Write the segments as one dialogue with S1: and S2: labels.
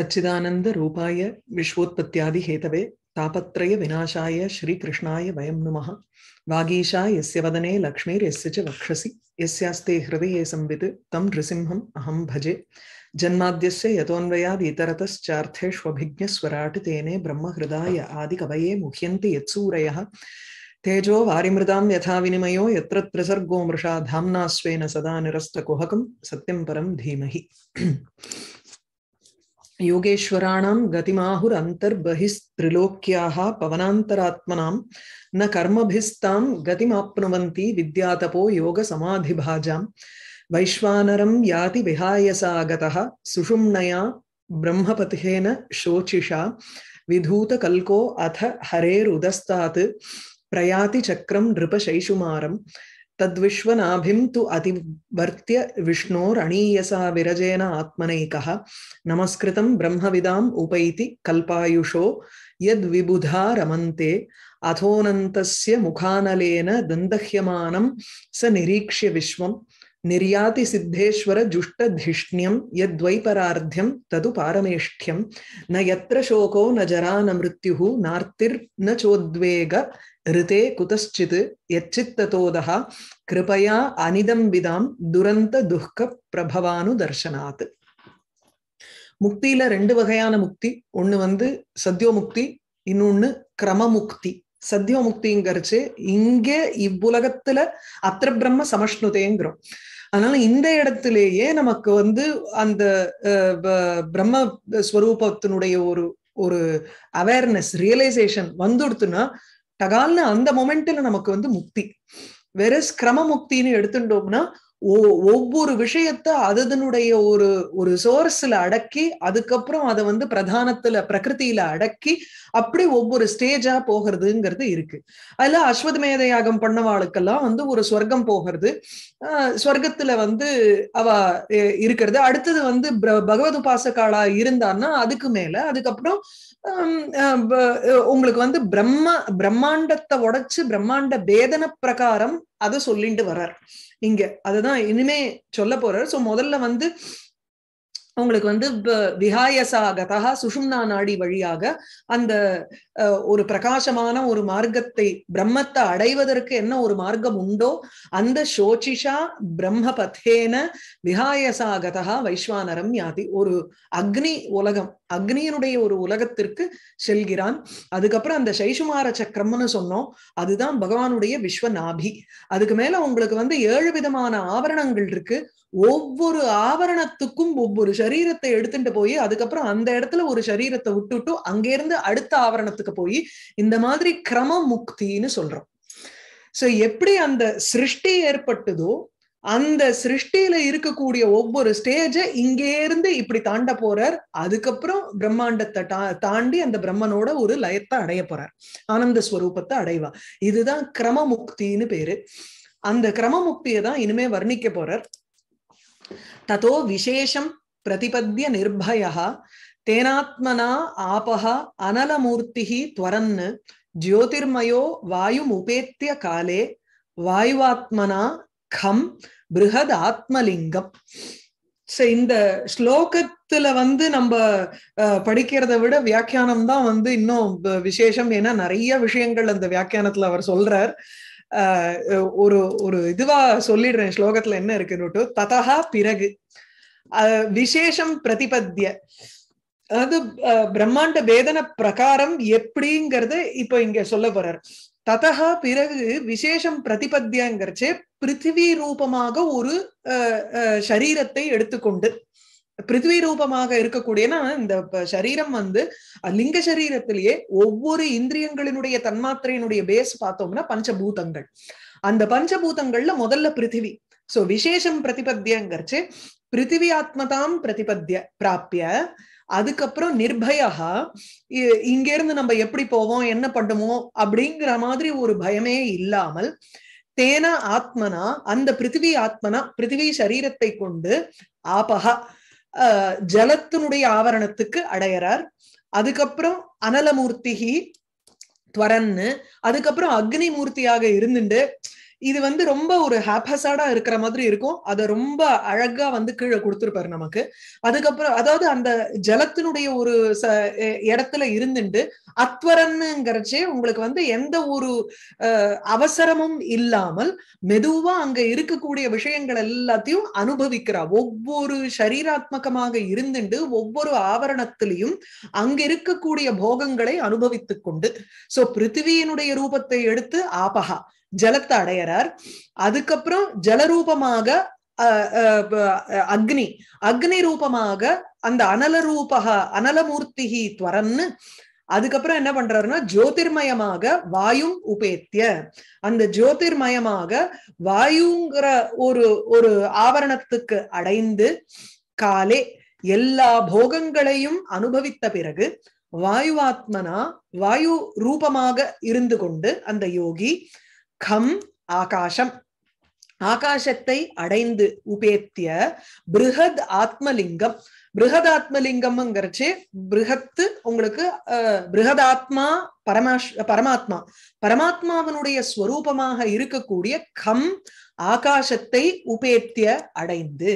S1: सच्चिदानंद रूपाय विश्वोत्पत्त्यादि Hathaway तापत्रय विनाशाय श्री कृष्णाय वयं नुमः वागीशा यस्य वदने लक्ष्मीर्यस्य च वक्षसि यस्यास्ते हृदये संवित् तं नृसिंहम् अहम् भजे जन्माद्यस्य यतोऽन्वयाद् इतरतश्चार्थेष्वभिज्ञस्वराट् तेने ब्रह्महृदाय आदिकवये मुह्यन्ति यत्सूरयः तेजो वारिमृदां यथा विनिमयो यत्र प्रसर्गो मृषा धाम्ना स्वेन सदा निरस्तकुहकं सत्यं परं धीमहि योगेश्वराणां गतिमाहुरन्तर्बहिस्त्रिलोक्याः पवनान्तरात्मनां न कर्मभिस्तां गतिमाप्नुवन्ति विद्यातपो योगसमाधिभाजां वैश्वानरं याति विहायसागतः सुषुम्नया ब्रह्मपतिहेन शोचिषा विधूतकल्को अथ हरेरुदस्तात् प्रयाति चक्रं नृपशैषुमारम् तद्विश्वनाभिं तु अतिवर्त्य विष्णोरणीयसा विरजेन आत्मनैकः नमस्कृतं ब्रह्मविदाम् उपैति कल्पायुषो यद्विबुधा रमन्ते अथोऽनन्तस्य मुखानलेन दन्दह्यमानं स निरीक्ष्य विश्वं నిర్యాతి సిద్ధేశ్వర జుష్ట ధిష్ణ్యం యద్వైపరార్ధ్యం తదు పారమేష్ఠ్యం న యత్ర శోకో న జరా న మృత్యు నార్తిర్ న చోద్వేగ ఋతే కుతశ్చిత్ యచ్చిత్తతోద కృపయా అనిదం విదాం దురంత దుఃఖ ప్రభవాను దర్శనాత్ முக்தியில ரெண்டு வகையான முக்தி ஒண்ணு வந்து சத்யோமுக்தி இன்னொன்னு கிரமமுக்தி சத்யோமுக்திங்கிறச்சு இங்கே இவ்வுலகத்துல அத்திர பிரம்ம சமஷ்ணுதேங்கிறோம் அதனால இந்த இடத்திலேயே நமக்கு வந்து அந்த பிரம்ம ஸ்வரூபத்தினுடைய ஒரு ஒரு அவேர்னஸ் ரியலைசேஷன் வந்துடுத்துன்னா டகால்னு அந்த மொமெண்ட்ல நமக்கு வந்து முக்தி வெறஸ் கிரம முக்தின்னு எடுத்துட்டோம்னா ஒவ்வொரு விஷயத்த அதனுடைய ஒரு ஒரு சோர்ஸ்ல அடக்கி அதுக்கப்புறம் அதை வந்து பிரதானத்துல பிரகிருத்தில அடக்கி அப்படி ஒவ்வொரு ஸ்டேஜா போகிறதுங்கிறது இருக்கு அதுல அஸ்வத்மேத யாகம் பண்ணவாளுக்கெல்லாம் வந்து ஒரு ஸ்வர்க்கம் போகிறது ஸ்வர்க்கத்துல வந்து அவ இருக்கிறது அடுத்தது வந்து பகவத் உபாசகாலா இருந்தான்னா அதுக்கு மேல அதுக்கப்புறம் உங்களுக்கு வந்து பிரம்ம பிரம்மாண்டத்தை உடைச்சு பிரம்மாண்ட வேதன பிரகாரம் அதை சொல்லிட்டு வர்றார் இங்க அததான் இனிமே சொல்ல போறாரு சோ முதல்ல வந்து உங்களுக்கு வந்து விஹாயசாகதா சுஷும்னா நாடி வழியாக அந்த ஒரு பிரகாசமான ஒரு மார்க்கத்தை பிரம்மத்தை அடைவதற்கு என்ன ஒரு மார்க்கம் உண்டோ அந்த சோச்சிஷா பிரம்ம பத்தேன விஹாயசா வைஸ்வானரம் யாதி ஒரு அக்னி உலகம் அக்னியினுடைய ஒரு உலகத்திற்கு செல்கிறான் அதுக்கப்புறம் அந்த சைசுமார சக்கரம்னு சொன்னோம் அதுதான் பகவானுடைய விஸ்வநாபி அதுக்கு மேல உங்களுக்கு வந்து ஏழு விதமான ஆபரணங்கள் இருக்கு ஒவ்வொரு ஆவரணத்துக்கும் ஒவ்வொரு சரீரத்தை எடுத்துட்டு போய் அதுக்கப்புறம் அந்த இடத்துல ஒரு சரீரத்தை விட்டுட்டு அங்கிருந்து அடுத்த ஆவரணத்துக்கு போய் இந்த மாதிரி கிரம முக்தின்னு சொல்றோம் சோ எப்படி அந்த சிருஷ்டி ஏற்பட்டதோ அந்த சிருஷ்டியில இருக்கக்கூடிய ஒவ்வொரு ஸ்டேஜ இங்கே இருந்து இப்படி தாண்ட போறார் அதுக்கப்புறம் பிரம்மாண்டத்தை தா தாண்டி அந்த பிரம்மனோட ஒரு லயத்தை அடைய போறார் ஆனந்த ஸ்வரூபத்தை அடைவா இதுதான் கிரம முக்தின்னு பேரு அந்த கிரம முக்தியை தான் இனிமே வர்ணிக்க போறார் ததோ விசேஷம் பிரதிபத்திய நிர்பயா தேனாத்மனா ஆபஹ அனலமூர்த்தி துவரன் ஜோதிர்மயோ வாயு உபேத்திய காலே வாயுவாத்மனா கம் பிருகத் ஆத்மலிங்கம் இந்த ஸ்லோகத்துல வந்து நம்ம படிக்கிறத விட வியாக்கியானம் தான் வந்து இன்னும் விசேஷம் ஏன்னா நிறைய விஷயங்கள் அந்த வியாக்கியானத்துல அவர் சொல்றார் ஒரு ஒரு இதுவா சொல்லிடுறேன் ஸ்லோகத்துல என்ன இருக்குன்னு ததஹா பிறகு விசேஷம் பிரதிபத்திய அதாவது பிரம்மாண்ட வேதன பிரகாரம் எப்படிங்கிறது இப்ப இங்க சொல்ல போறார் ததா பிறகு விசேஷம் பிரதிபத்தியங்கிறச்சு பிருத்திவி ரூபமாக ஒரு சரீரத்தை எடுத்துக்கொண்டு பிருத்திவி ரூபமாக இருக்கக்கூடியனா இந்த சரீரம் வந்து லிங்க சரீரத்திலேயே ஒவ்வொரு இந்திரியங்களினுடைய தன்மாத்திரையினுடைய பேஸ் பார்த்தோம்னா பஞ்சபூதங்கள் அந்த பஞ்சபூதங்கள்ல முதல்ல பிருத்திவி சோ விசேஷம் பிரதிபத்தியங்கிறச்சு ஆத்மதாம் பிரதிபத்திய பிராப்பிய அதுக்கப்புறம் நிர்பயா இங்க இருந்து நம்ம எப்படி போவோம் என்ன பண்ணுவோம் அப்படிங்கிற மாதிரி ஒரு பயமே இல்லாமல் தேன ஆத்மனா அந்த பிருத்திவி ஆத்மனா பிருத்திவி சரீரத்தை கொண்டு ஆபகா ஜலத்தினுடைய ஆவரணத்துக்கு அடையிறார் அதுக்கப்புறம் அனலமூர்த்திகி துவரன்னு அதுக்கப்புறம் அக்னி மூர்த்தியாக இருந்துட்டு இது வந்து ரொம்ப ஒரு ஹாப்பஸாடா இருக்கிற மாதிரி இருக்கும் அதை ரொம்ப அழகா வந்து கீழே கொடுத்துருப்பாரு நமக்கு அதுக்கப்புறம் அதாவது அந்த ஜலத்தினுடைய ஒரு இடத்துல இருந்துட்டு அத்வரன்னுங்கிறச்சே உங்களுக்கு வந்து எந்த ஒரு அவசரமும் இல்லாமல் மெதுவா அங்க இருக்கக்கூடிய விஷயங்கள் எல்லாத்தையும் அனுபவிக்கிறா ஒவ்வொரு சரீராத்மகமாக இருந்துட்டு ஒவ்வொரு ஆவரணத்திலையும் அங்க இருக்கக்கூடிய போகங்களை அனுபவித்துக் கொண்டு சோ பிருத்திவியினுடைய ரூபத்தை எடுத்து ஆபகா ஜலத்தை அடையறார் அதுக்கப்புறம் ஜலரூபமாக அக்னி அக்னி ரூபமாக அந்த ரூபகா அனலமூர்த்தி துவரன்னு அதுக்கப்புறம் என்ன பண்றாருன்னா ஜோதிர்மயமாக வாயும் உபேத்திய அந்த ஜோதிர்மயமாக வாயுங்கிற ஒரு ஒரு ஆவரணத்துக்கு அடைந்து காலே எல்லா போகங்களையும் அனுபவித்த பிறகு வாயுவாத்மனா வாயு ரூபமாக இருந்து கொண்டு அந்த யோகி கம் ஆகாஷம் ஆகாசத்தை அடைந்து உபேத்திய பிருகத் ஆத்மலிங்கம் பிருகதாத்மலிங்கம்ங்கிறச்சு பிருகத்து உங்களுக்கு பிருகதாத்மா பரமாஷ் பரமாத்மா பரமாத்மாவனுடைய ஸ்வரூபமாக இருக்கக்கூடிய கம் ஆகாசத்தை உபேத்திய அடைந்து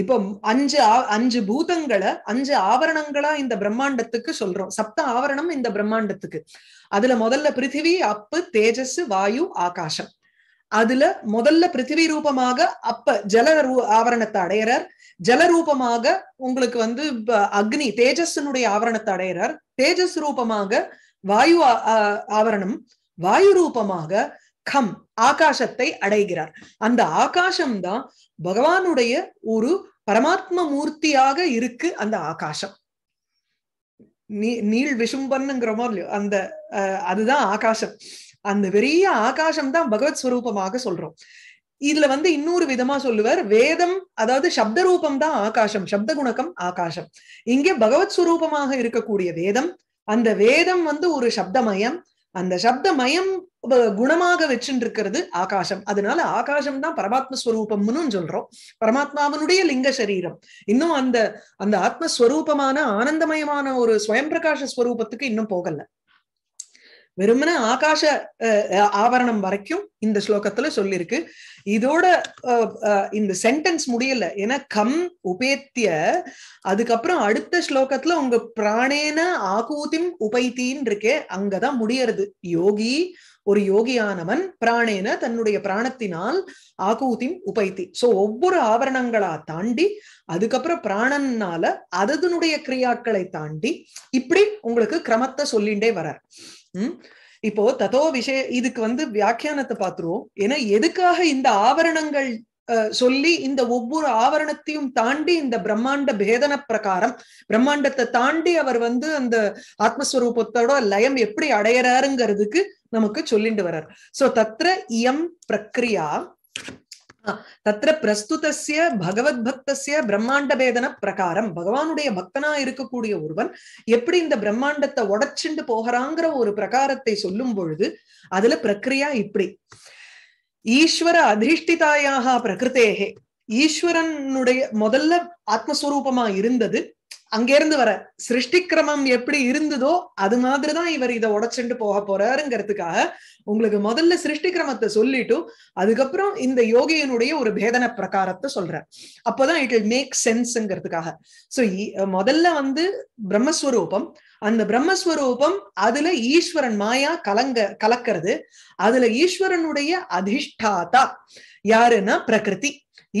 S1: இப்ப அஞ்சு அஞ்சு பூதங்களை அஞ்சு ஆவரணங்களா இந்த பிரம்மாண்டத்துக்கு சொல்றோம் சப்த ஆவரணம் இந்த பிரம்மாண்டத்துக்கு அதுல முதல்ல பிருத்திவி அப்பு தேஜஸ் வாயு ஆகாசம் அதுல முதல்ல பிருத்திவி ரூபமாக அப்ப ஜல ரூ ஆவரணத்தை அடையிறார் ஜலரூபமாக உங்களுக்கு வந்து அக்னி தேஜஸ்னுடைய ஆவரணத்தை அடையிறார் தேஜஸ் ரூபமாக வாயு ஆவரணம் வாயு ரூபமாக கம் ஆகாசத்தை அடைகிறார் அந்த ஆகாசம்தான் பகவானுடைய ஒரு பரமாத்ம மூர்த்தியாக இருக்கு அந்த ஆகாசம் நீள் விசும்பன்னுங்கிறோமோ இல்லையோ அந்த அதுதான் ஆகாசம் அந்த பெரிய ஆகாசம் தான் பகவத் ஸ்வரூபமாக சொல்றோம் இதுல வந்து இன்னொரு விதமா சொல்லுவார் வேதம் அதாவது சப்த ரூபம் தான் ஆகாசம் சப்த குணகம் ஆகாசம் இங்கே பகவத் ஸ்வரூபமாக இருக்கக்கூடிய வேதம் அந்த வேதம் வந்து ஒரு சப்தமயம் அந்த சப்த மயம் குணமாக இருக்கிறது ஆகாசம் அதனால ஆகாசம் தான் பரமாத்ம ஸ்வரூபம்னு சொல்றோம் பரமாத்மாவனுடைய லிங்க சரீரம் இன்னும் அந்த அந்த ஆத்மஸ்வரூபமான ஆனந்தமயமான ஒரு ஸ்வயம் பிரகாஷ ஸ்வரூபத்துக்கு இன்னும் போகல வெறுமன ஆகாஷ ஆவரணம் வரைக்கும் இந்த ஸ்லோகத்துல சொல்லியிருக்கு இதோட இந்த சென்டென்ஸ் முடியல ஏன்னா கம் உபேத்திய அதுக்கப்புறம் அடுத்த ஸ்லோகத்துல உங்க பிராணேன ஆகூதிம் உபைத்தின் இருக்கே அங்கதான் முடியறது யோகி ஒரு யோகியானவன் பிராணேன தன்னுடைய பிராணத்தினால் ஆகூதிம் உபைத்தி சோ ஒவ்வொரு ஆவரணங்களா தாண்டி அதுக்கப்புறம் பிராணன்னால அதனுடைய கிரியாக்களை தாண்டி இப்படி உங்களுக்கு கிரமத்தை சொல்லிண்டே வர்றார் உம் இப்போ ததோ விஷய இதுக்கு வந்து வியாக்கியானத்தை பாத்துருவோம் ஏன்னா எதுக்காக இந்த ஆவரணங்கள் சொல்லி இந்த ஒவ்வொரு ஆவரணத்தையும் தாண்டி இந்த பிரம்மாண்ட பேதன பிரகாரம் பிரம்மாண்டத்தை தாண்டி அவர் வந்து அந்த ஆத்மஸ்வரூபத்தோட லயம் எப்படி அடையறாருங்கிறதுக்கு நமக்கு சொல்லிட்டு வர்றார் சோ தத்திர இயம் பிரக்ரியா தத்திர பிரஸ்துதசிய பிரம்மாண்ட பிரம்மாண்டபேதன பிரகாரம் பகவானுடைய பக்தனா இருக்கக்கூடிய ஒருவன் எப்படி இந்த பிரம்மாண்டத்தை உடச்சுண்டு போகிறாங்கிற ஒரு பிரகாரத்தை சொல்லும் பொழுது அதுல பிரக்ரியா இப்படி ஈஸ்வர அதிர்ஷ்டிதாயாக பிரகிருத்தேகே ஈஸ்வரனுடைய முதல்ல ஆத்மஸ்வரூபமா இருந்தது அங்கிருந்து வர சிருஷ்டி கிரமம் எப்படி இருந்ததோ அது மாதிரிதான் இவர் இதை உடச்சுட்டு போக போறாருங்கிறதுக்காக உங்களுக்கு முதல்ல சிருஷ்டி கிரமத்தை சொல்லிட்டு அதுக்கப்புறம் இந்த யோகியனுடைய ஒரு பேதன பிரகாரத்தை சொல்ற அப்போதான் இட் இல் மேக் சென்ஸ்ங்கிறதுக்காக சோ முதல்ல வந்து பிரம்மஸ்வரூபம் அந்த பிரம்மஸ்வரூபம் அதுல ஈஸ்வரன் மாயா கலங்க கலக்கிறது அதுல ஈஸ்வரனுடைய அதிஷ்டாதா யாருன்னா பிரகிருதி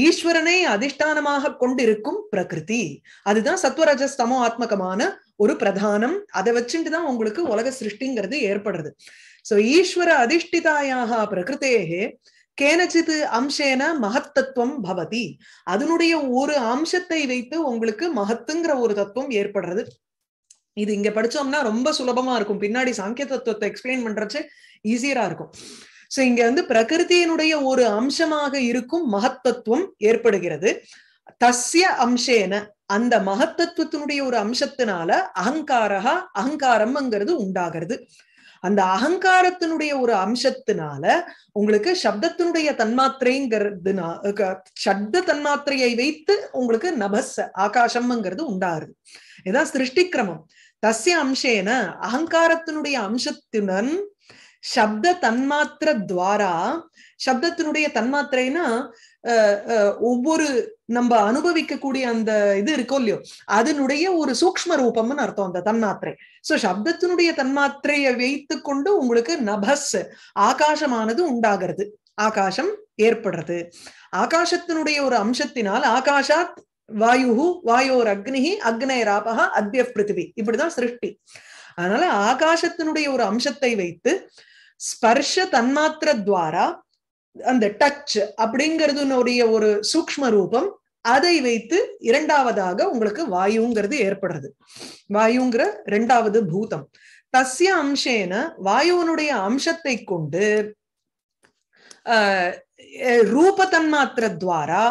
S1: ஈஸ்வரனை அதிஷ்டானமாக கொண்டிருக்கும் பிரகிருதி அதுதான் சத்வரஜஸ்தமோ ஆத்மகமான ஒரு பிரதானம் அதை வச்சுட்டு தான் உங்களுக்கு உலக சிருஷ்டிங்கிறது ஏற்படுறது சோ ஈஸ்வர அதிஷ்டிதாயாக பிரகிருத்தேகே கேனச்சித் அம்சேன மகத்தத்துவம் பவதி அதனுடைய ஒரு அம்சத்தை வைத்து உங்களுக்கு மகத்துங்கிற ஒரு தத்துவம் ஏற்படுறது இது இங்க படிச்சோம்னா ரொம்ப சுலபமா இருக்கும் பின்னாடி சாங்கிய தத்துவத்தை எக்ஸ்பிளைன் பண்றச்சு ஈஸியரா இருக்கும் சோ இங்க வந்து பிரகிருதியினுடைய ஒரு அம்சமாக இருக்கும் மகத்தத்துவம் ஏற்படுகிறது தஸ்ய அம்சேன அந்த மகத்தத்துவத்தினுடைய ஒரு அம்சத்தினால அகங்காரகா அகங்காரம்ங்கிறது உண்டாகிறது அந்த அகங்காரத்தினுடைய ஒரு அம்சத்தினால உங்களுக்கு சப்தத்தினுடைய தன்மாத்திரைங்கிறதுனா சப்த தன்மாத்திரையை வைத்து உங்களுக்கு நபஸ் ஆகாசம்ங்கிறது உண்டாகிறது இதுதான் சிருஷ்டிக்கிரமம் தஸ்ய அம்சேன அகங்காரத்தினுடைய அம்சத்துடன் சப்த தன்மாத்திர துவாரா சப்தத்தினுடைய தன்மாத்திரைனா ஒவ்வொரு நம்ம அனுபவிக்கக்கூடிய அந்த இது இருக்கும் இல்லையோ அதனுடைய ஒரு சூக்ம ரூபம்னு அர்த்தம் அந்த தன்மாத்திரை சோ சப்தத்தினுடைய தன்மாத்திரையை வைத்து கொண்டு உங்களுக்கு நபஸ் ஆகாசமானது உண்டாகிறது ஆகாசம் ஏற்படுறது ஆகாசத்தினுடைய ஒரு அம்சத்தினால் ஆகாஷாத் வாயு வாயோர் அக்னி ராபகா அத்ய பிருத்திவி இப்படிதான் சிருஷ்டி அதனால ஆகாசத்தினுடைய ஒரு அம்சத்தை வைத்து ஸ்பர்ஷ தன்மாத்திர துவாரா அந்த டச் அப்படிங்கிறதுனுடைய ஒரு சூக்ம ரூபம் அதை வைத்து இரண்டாவதாக உங்களுக்கு வாயுங்கிறது ஏற்படுறது வாயுங்கிற இரண்டாவது பூதம் தஸ்ய அம்சேன வாயுவனுடைய அம்சத்தை கொண்டு ரூப தன்மாத்திர துவாரா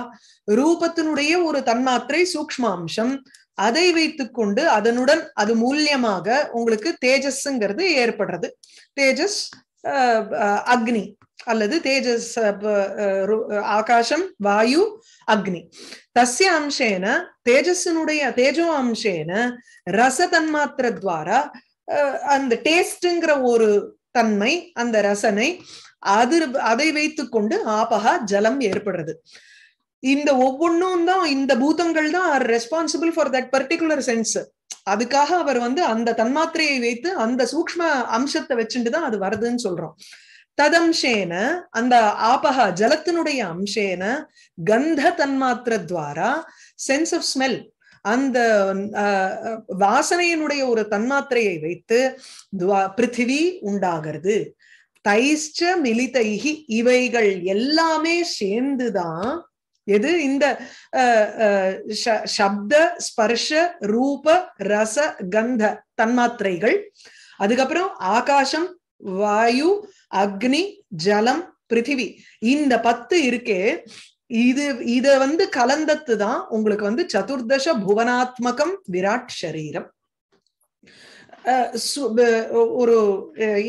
S1: ரூபத்தினுடைய ஒரு தன்மாத்திரை சூக்ம அம்சம் அதை கொண்டு அதனுடன் அது மூலியமாக உங்களுக்கு தேஜஸ்ங்கிறது ஏற்படுறது தேஜஸ் அக்னி அல்லது தேஜஸ் ஆகாசம் வாயு அக்னி தசிய அம்சேன தேஜஸினுடைய தேஜோ அம்சேன ரச துவாரா அந்த டேஸ்ட்ங்கிற ஒரு தன்மை அந்த ரசனை அது அதை வைத்து கொண்டு ஆபகா ஜலம் ஏற்படுறது இந்த ஒவ்வொன்றும் தான் இந்த பூதங்கள் தான் are responsible for that particular sense அதுக்காக அவர் வந்து அந்த தன்மாத்திரையை வைத்து அந்த சூக்ம அம்சத்தை வச்சுட்டுதான் அது வருதுன்னு சொல்றோம் ததம்சேன அந்த ஆபகா ஜலத்தினுடைய அம்சேன கந்த தன்மாத்திர துவாரா சென்ஸ் ஆஃப் ஸ்மெல் அந்த வாசனையினுடைய ஒரு தன்மாத்திரையை வைத்து பிருத்திவி உண்டாகிறது தைஷ்ட மிலிதைகி இவைகள் எல்லாமே சேர்ந்துதான் எது இந்த சப்த ஸ்பர்ஷ ரூப ரச கந்த தன்மாத்திரைகள் அதுக்கப்புறம் ஆகாசம் வாயு அக்னி ஜலம் பிருத்திவி இந்த பத்து இருக்கே இது இத வந்து கலந்தத்து தான் உங்களுக்கு வந்து சதுர்தச புவனாத்மகம் விராட் சரீரம் ஒரு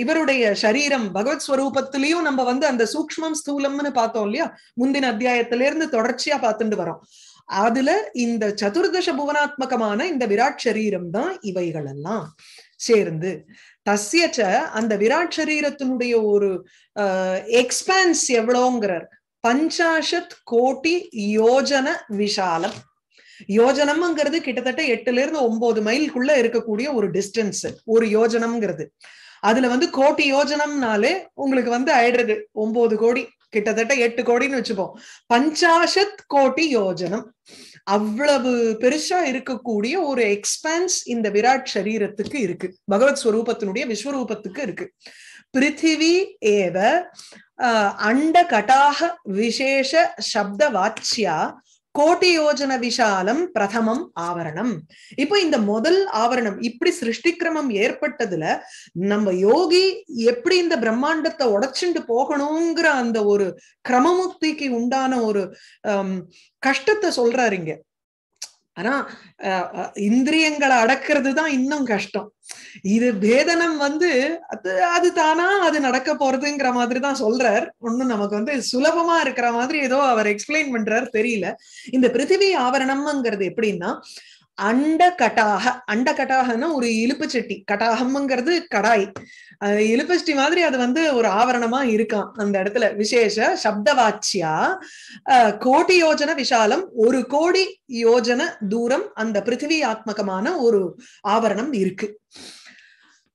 S1: இவருடைய சரீரம் பகவத் ஸ்வரூபத்திலையும் நம்ம வந்து அந்த சூக்மம் ஸ்தூலம்னு பார்த்தோம் இல்லையா முந்தின அத்தியாயத்தில இருந்து தொடர்ச்சியா பார்த்துட்டு வரோம் அதுல இந்த சதுர்தச புவனாத்மகமான இந்த விராட் சரீரம் தான் இவைகள் எல்லாம் சேர்ந்து தசியச்ச அந்த விராட் சரீரத்தினுடைய ஒரு எக்ஸ்பான்ஸ் எவ்வளோங்கிறார் பஞ்சாஷத் கோட்டி யோஜன விஷாலம் யோஜனம்ங்கிறது கிட்டத்தட்ட எட்டுல இருந்து ஒன்பது மைலுக்குள்ள இருக்கக்கூடிய ஒரு டிஸ்டன்ஸ் ஒரு யோஜனம்ங்கிறது அதுல வந்து கோட்டி யோஜனம்னாலே உங்களுக்கு வந்து ஆயிடுறது ஒன்பது கோடி கிட்டத்தட்ட எட்டு கோடின்னு வச்சுப்போம் பஞ்சாஷத் கோட்டி யோஜனம் அவ்வளவு பெருசா இருக்கக்கூடிய ஒரு எக்ஸ்பான்ஸ் இந்த விராட் சரீரத்துக்கு இருக்கு பகவத் ஸ்வரூபத்தினுடைய விஸ்வரூபத்துக்கு இருக்கு பிருத்திவி ஏவ அண்ட கட்டாக விசேஷ சப்த வாட்சியா கோட்டி யோஜன விஷாலம் பிரதமம் ஆவரணம் இப்போ இந்த முதல் ஆவரணம் இப்படி சிருஷ்டிக்கிரமம் ஏற்பட்டதுல நம்ம யோகி எப்படி இந்த பிரம்மாண்டத்தை உடைச்சுண்டு போகணுங்கிற அந்த ஒரு கிரமமுக்திக்கு உண்டான ஒரு கஷ்டத்தை சொல்றாருங்க ஆனா இந்திரியங்களை அடக்கிறது தான் இன்னும் கஷ்டம் இது வேதனம் வந்து அது அது தானா அது நடக்க போறதுங்கிற மாதிரி தான் சொல்றார் ஒண்ணு நமக்கு வந்து சுலபமா இருக்கிற மாதிரி ஏதோ அவர் எக்ஸ்பிளைன் பண்றாரு தெரியல இந்த பிருத்திவி ஆவரணம்ங்கிறது எப்படின்னா அண்ட கட்டாக அண்ட கட்டாகனா ஒரு இழுப்பு சட்டி கடாகம்ங்கிறது கடாய் இழுப்பு சட்டி மாதிரி அது வந்து ஒரு ஆவரணமா இருக்கான் அந்த இடத்துல விசேஷ சப்தவாச்சியா கோடி யோஜன விஷாலம் ஒரு கோடி யோஜன தூரம் அந்த பிருத்திவி ஆத்மகமான ஒரு ஆவரணம் இருக்கு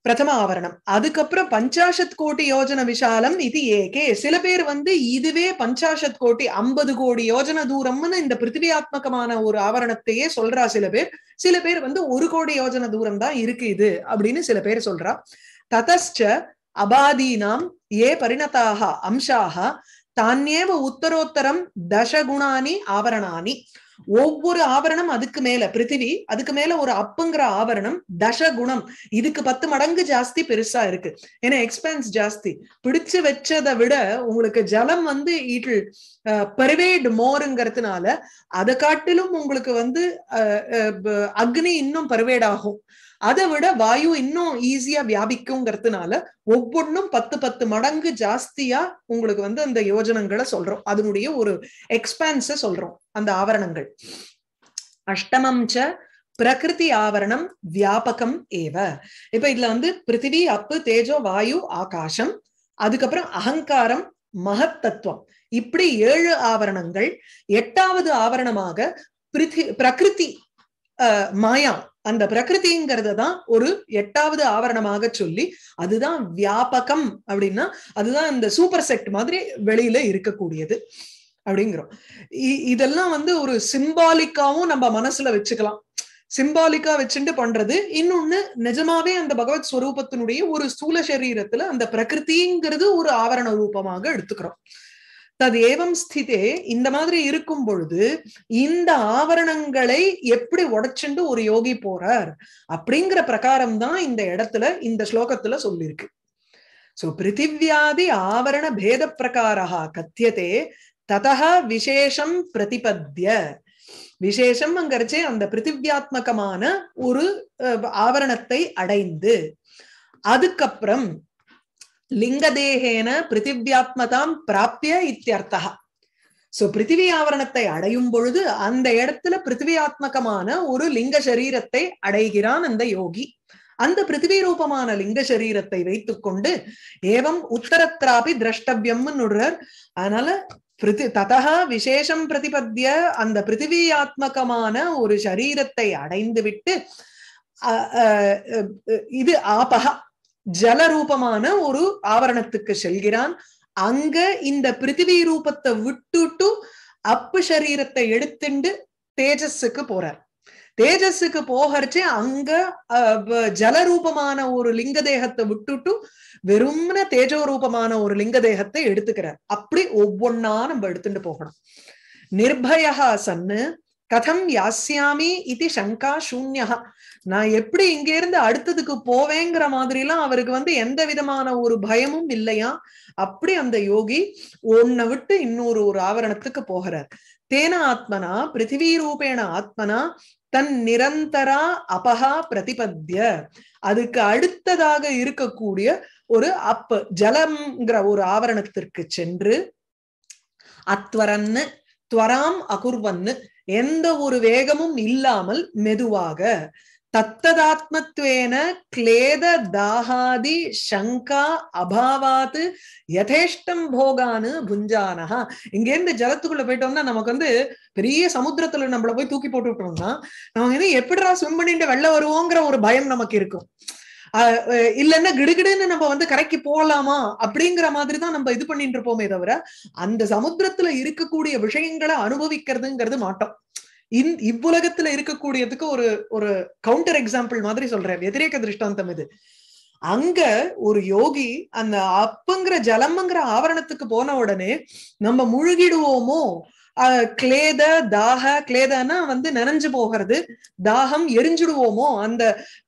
S1: பிரதம ஆவரணம் அதுக்கப்புறம் பஞ்சாஷத் கோடி யோஜன விஷாலம் இது ஏகே சில பேர் வந்து இதுவே பஞ்சாஷத் கோடி ஐம்பது கோடி யோஜன தூரம்னு இந்த பிருத்திவியாத்மகமான ஒரு ஆவரணத்தையே சொல்றா சில பேர் சில பேர் வந்து ஒரு கோடி யோஜன தூரம் தான் இருக்கு இது அப்படின்னு சில பேர் சொல்றா ததஸ்ச அபாதீனாம் ஏ பரிணதாக அம்சாக தானேவ உத்தரோத்தரம் தசகுணானி ஆவரணானி ஒவ்வொரு ஆவரணம் அதுக்கு மேல பிருத்திவி அதுக்கு மேல ஒரு அப்புங்கிற ஆவரணம் தசகுணம் இதுக்கு பத்து மடங்கு ஜாஸ்தி பெருசா இருக்கு ஏன்னா எக்ஸ்பென்ஸ் ஜாஸ்தி பிடிச்சு வச்சதை விட உங்களுக்கு ஜலம் வந்து இட்ல் பெர்வேட் மோருங்கிறதுனால அதை காட்டிலும் உங்களுக்கு வந்து அக்னி இன்னும் பெர்வேட் ஆகும் அதை விட வாயு இன்னும் ஈஸியா வியாபிக்குங்கிறதுனால ஒவ்வொன்றும் பத்து பத்து மடங்கு ஜாஸ்தியா உங்களுக்கு வந்து அந்த யோஜனங்களை சொல்றோம் அதனுடைய ஒரு எக்ஸ்பான்ஸ சொல்றோம் அந்த ஆவரணங்கள் அஷ்டமம் ச பிரகிருதி ஆவரணம் வியாபகம் ஏவ இப்ப இதுல வந்து பிருத்திவி அப்பு தேஜோ வாயு ஆகாசம் அதுக்கப்புறம் அகங்காரம் மகத்தத்துவம் இப்படி ஏழு ஆவரணங்கள் எட்டாவது ஆவரணமாக பிரிதி பிரகிருதி மாயா அந்த பிரகிருதிங்கிறத தான் ஒரு எட்டாவது ஆவரணமாக சொல்லி அதுதான் வியாபகம் அப்படின்னா அதுதான் இந்த சூப்பர் செட் மாதிரி வெளியில இருக்கக்கூடியது அப்படிங்கிறோம் இதெல்லாம் வந்து ஒரு சிம்பாலிக்காவும் நம்ம மனசுல வச்சுக்கலாம் சிம்பாலிக்கா வச்சுட்டு பண்றது இன்னொன்னு நிஜமாவே அந்த பகவத் ஸ்வரூபத்தினுடைய ஒரு ஸ்தூல சரீரத்துல அந்த பிரகிருதிங்கிறது ஒரு ஆவரண ரூபமாக எடுத்துக்கிறோம் தது ஏவம் ஸ்திதே இந்த மாதிரி இருக்கும் பொழுது இந்த ஆவரணங்களை எப்படி உடச்சுண்டு ஒரு யோகி போறார் அப்படிங்கிற பிரகாரம் தான் இந்த இடத்துல இந்த ஸ்லோகத்துல சொல்லியிருக்கு சோ பிருத்திவியாதி ஆவரண பேத பிரகாரா கத்தியதே ததா விசேஷம் பிரதிபத்திய விசேஷம்ங்கிறச்சே அந்த பிருத்திவியாத்மகமான ஒரு ஆவரணத்தை அடைந்து அதுக்கப்புறம் லிங்கதேகேன பிரித்திவியாத்மதாம் பிராப்திய இத்தியர்த்தா சோ பிருத்திவி ஆவரணத்தை அடையும் பொழுது அந்த இடத்துல பிருத்திவியாத்மகமான ஒரு லிங்க சரீரத்தை அடைகிறான் அந்த யோகி அந்த பிருத்திவி ரூபமான லிங்க சரீரத்தை வைத்துக் கொண்டு ஏவம் உத்தரத்திராபி திரஷ்டவியம் நுடுறர் அதனால பிரிதி ததா விசேஷம் பிரதிபத்திய அந்த ஆத்மகமான ஒரு சரீரத்தை அடைந்து விட்டு இது ஆபகா ஜலரூபமான ஒரு ஆவரணத்துக்கு செல்கிறான் அங்க இந்த பிருத்திவி ரூபத்தை விட்டுட்டு அப்பு சரீரத்தை எடுத்துண்டு தேஜஸுக்கு போறார் தேஜஸுக்கு போகிறச்சே அங்க ஜலரூபமான ஒரு லிங்க தேகத்தை விட்டுட்டு வெறும்ன தேஜோ ரூபமான ஒரு லிங்க தேகத்தை எடுத்துக்கிறார் அப்படி ஒவ்வொன்னா நம்ம எடுத்துட்டு போகணும் நிர்பயா சன்னு கதம் யாசியாமி இது சங்கா சூன்யா நான் எப்படி இருந்து அடுத்ததுக்கு போவேங்கிற எல்லாம் அவருக்கு வந்து எந்த விதமான ஒரு பயமும் இல்லையா அப்படி அந்த யோகி ஒன்னை விட்டு இன்னொரு ஒரு ஆவரணத்துக்கு போகிறார் தேன ஆத்மனா பிருத்திவி ரூபேண ஆத்மனா தன் நிரந்தரா அபகா பிரதிபத்திய அதுக்கு அடுத்ததாக இருக்கக்கூடிய ஒரு அப்ப ஜலம்ங்கிற ஒரு ஆவரணத்திற்கு சென்று அத்வரன்னு துவராம் அகுர்வன்னு எந்த ஒரு வேகமும் இல்லாமல் மெதுவாக தத்ததாத்மத்வேன கிளேத தாகாதி சங்கா அபாவாத்து யதேஷ்டம் போகானு புஞ்சானஹா இங்கேருந்து ஜலத்துக்குள்ள போயிட்டோம்னா நமக்கு வந்து பெரிய சமுத்திரத்துல நம்மள போய் தூக்கி போட்டு விட்டோம்னா நமக்கு வந்து எப்படிடா ஸ்விம் பண்ணிட்டு வெளில வருவோங்கிற ஒரு பயம் நமக்கு இருக்கும் இல்லைன்னா கிடுகிடுன்னு நம்ம வந்து கரைக்கு போகலாமா அப்படிங்கிற மாதிரி தான் நம்ம இது பண்ணிட்டு இருப்போமே தவிர அந்த சமுத்திரத்துல இருக்கக்கூடிய விஷயங்களை அனுபவிக்கிறதுங்கிறது மாட்டோம் இந் இவ்வுலகத்துல இருக்கக்கூடியதுக்கு ஒரு ஒரு கவுண்டர் எக்ஸாம்பிள் மாதிரி சொல்றேன் எதிரேக்க திருஷ்டாந்தம் இது அங்க ஒரு யோகி அந்த அப்பங்கிற ஜலம்ங்கிற ஆவரணத்துக்கு போன உடனே நம்ம முழுகிடுவோமோ கிளேத தாக கிளேதனா வந்து நனைஞ்சு போகிறது தாகம் எரிஞ்சுடுவோமோ அந்த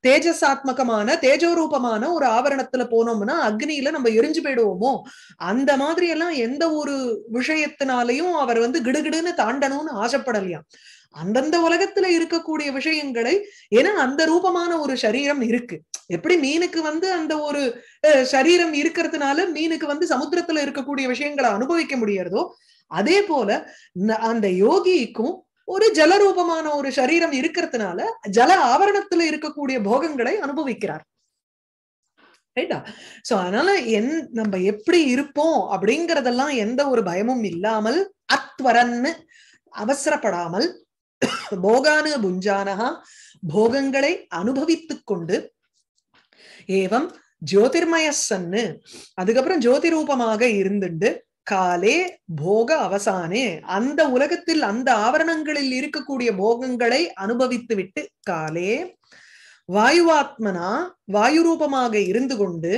S1: தேஜசாத்மகமான தேஜோரூபமான ஒரு ஆவரணத்துல போனோம்னா அக்னியில நம்ம எரிஞ்சு போயிடுவோமோ அந்த மாதிரி எல்லாம் எந்த ஒரு விஷயத்தினாலையும் அவர் வந்து கிடுகிடுன்னு தாண்டணும்னு ஆசைப்படலையாம் அந்தந்த உலகத்துல இருக்கக்கூடிய விஷயங்களை ஏன்னா அந்த ரூபமான ஒரு சரீரம் இருக்கு எப்படி மீனுக்கு வந்து அந்த ஒரு சரீரம் இருக்கிறதுனால மீனுக்கு வந்து சமுத்திரத்துல இருக்கக்கூடிய விஷயங்களை அனுபவிக்க முடியறதோ அதே போல அந்த யோகிக்கும் ஒரு ஜலரூபமான ஒரு சரீரம் இருக்கிறதுனால ஜல ஆவரணத்துல இருக்கக்கூடிய போகங்களை அனுபவிக்கிறார் ரைட்டா சோ அதனால என் நம்ம எப்படி இருப்போம் அப்படிங்கறதெல்லாம் எந்த ஒரு பயமும் இல்லாமல் அத்வரன்னு அவசரப்படாமல் போகானு புஞ்சானகா போகங்களை அனுபவித்துக் கொண்டு ஏவம் ஜோதிர்மயசன்னு அதுக்கப்புறம் ஜோதி ரூபமாக இருந்துண்டு காலே போக அவசானே அந்த உலகத்தில் அந்த ஆவரணங்களில் இருக்கக்கூடிய போகங்களை அனுபவித்து விட்டு காலே வாயுவாத்மனா வாயு ரூபமாக இருந்து கொண்டு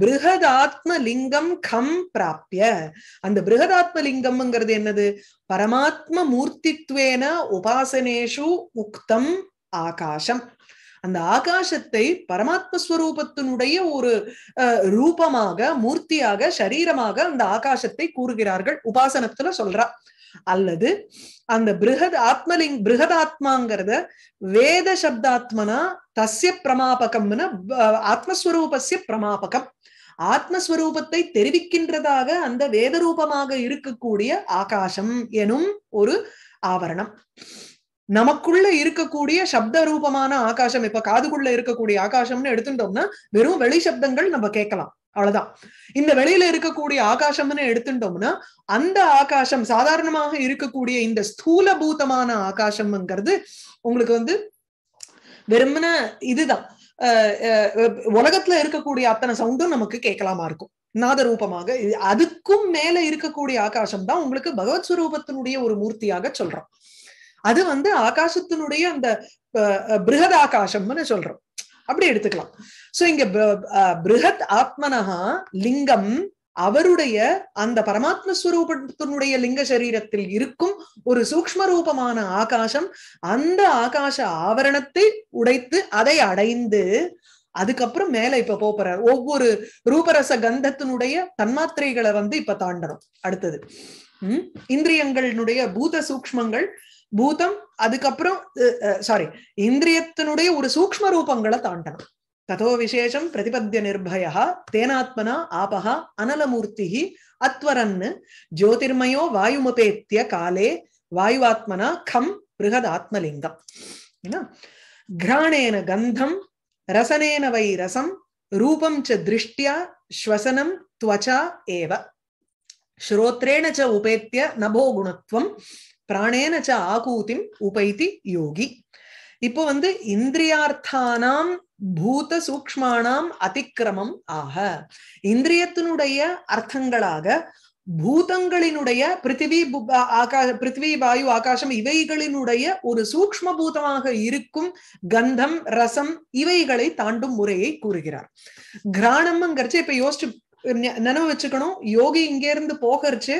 S1: பிருகதாத்ம லிங்கம் கம் பிராப்திய அந்த பிருகதாத்ம லிங்கம்ங்கிறது என்னது பரமாத்ம மூர்த்தித்வேன உபாசனேஷு உக்தம் ஆகாசம் அந்த ஆகாசத்தை பரமாத்மஸ்வரூபத்தினுடைய ஒரு ரூபமாக மூர்த்தியாக சரீரமாக அந்த ஆகாசத்தை கூறுகிறார்கள் உபாசனத்துல சொல்றா அல்லது அந்த பிருகத் ஆத்மலிங் பிருகதாத்மாங்கிறத வேத சப்தாத்மனா தசிய பிரமாபகம்னு ஆத்மஸ்வரூபசிய பிரமாபகம் ஆத்மஸ்வரூபத்தை தெரிவிக்கின்றதாக அந்த வேதரூபமாக இருக்கக்கூடிய ஆகாசம் எனும் ஒரு ஆவரணம் நமக்குள்ள இருக்கக்கூடிய சப்த ரூபமான ஆகாசம் இப்ப காதுக்குள்ள இருக்கக்கூடிய ஆகாசம்னு எடுத்துட்டோம்னா வெறும் வெளி சப்தங்கள் நம்ம கேட்கலாம் அவ்வளவுதான் இந்த வெளியில இருக்கக்கூடிய ஆகாசம்னு எடுத்துட்டோம்னா அந்த ஆகாசம் சாதாரணமாக இருக்கக்கூடிய இந்த ஸ்தூல பூதமான ஆகாசம்ங்கிறது உங்களுக்கு வந்து வெறும்ன இதுதான் உலகத்துல இருக்கக்கூடிய அத்தனை சவுண்டும் நமக்கு கேட்கலாமா இருக்கும் நாதரூபமாக அதுக்கும் மேல இருக்கக்கூடிய ஆகாசம் தான் உங்களுக்கு பகவத் சுரூபத்தினுடைய ஒரு மூர்த்தியாக சொல்றான் அது வந்து ஆகாசத்தினுடைய அந்த பிருகத் ஆகாசம்னு சொல்றோம் அப்படி எடுத்துக்கலாம் சோ இங்க பிருகத் ஆத்மனஹா லிங்கம் அவருடைய அந்த பரமாத்ம ஸ்வரூபத்தினுடைய லிங்க சரீரத்தில் இருக்கும் ஒரு சூக்ம ரூபமான ஆகாசம் அந்த ஆகாச ஆவரணத்தை உடைத்து அதை அடைந்து அதுக்கப்புறம் மேல இப்ப போறார் ஒவ்வொரு ரூபரச கந்தத்தினுடைய தன்மாத்திரைகளை வந்து இப்ப தாண்டணும் அடுத்தது உம் இந்திரியங்களினுடைய பூத சூக்மங்கள் பூதம் அதுக்கப்புறம் சாரி இந்திரியத்தினுடைய ஒரு சூக்ம ரூபங்களை தாண்டணும் ததோ விசேஷம் பிரதிபத்திய நிர்பயா தேனாத்மனா ஆபஹா அனலமூர்த்தி அத்வரன் ஜோதிர்மயோ வாயுமபேத்திய காலே வாயுவாத்மனா கம் பிருகத் ஆத்மலிங்கம் கிராணேன கந்தம் ரசனேன வை ரசம் ரூபம் ச திருஷ்டியா ஸ்வசனம் துவச்சா ஏவ ஸ்ரோத்ரேண ச உபேத்திய நபோ குணத்துவம் பிராணேனச்ச ச ஆகூதிம் உபைதி யோகி இப்போ வந்து இந்திரியார்த்தானாம் பூத சூக்மானாம் அதிக்கிரமம் ஆக இந்திரியத்தினுடைய அர்த்தங்களாக பூதங்களினுடைய பிருத்திவி ஆகா பிருத்திவி வாயு ஆகாசம் இவைகளினுடைய ஒரு சூக்ம பூதமாக இருக்கும் கந்தம் ரசம் இவைகளை தாண்டும் முறையை கூறுகிறார் கிராணம்ங்கிறச்சு இப்ப யோசிச்சு நினைவு வச்சுக்கணும் யோகி இங்கே இருந்து போகிறச்சு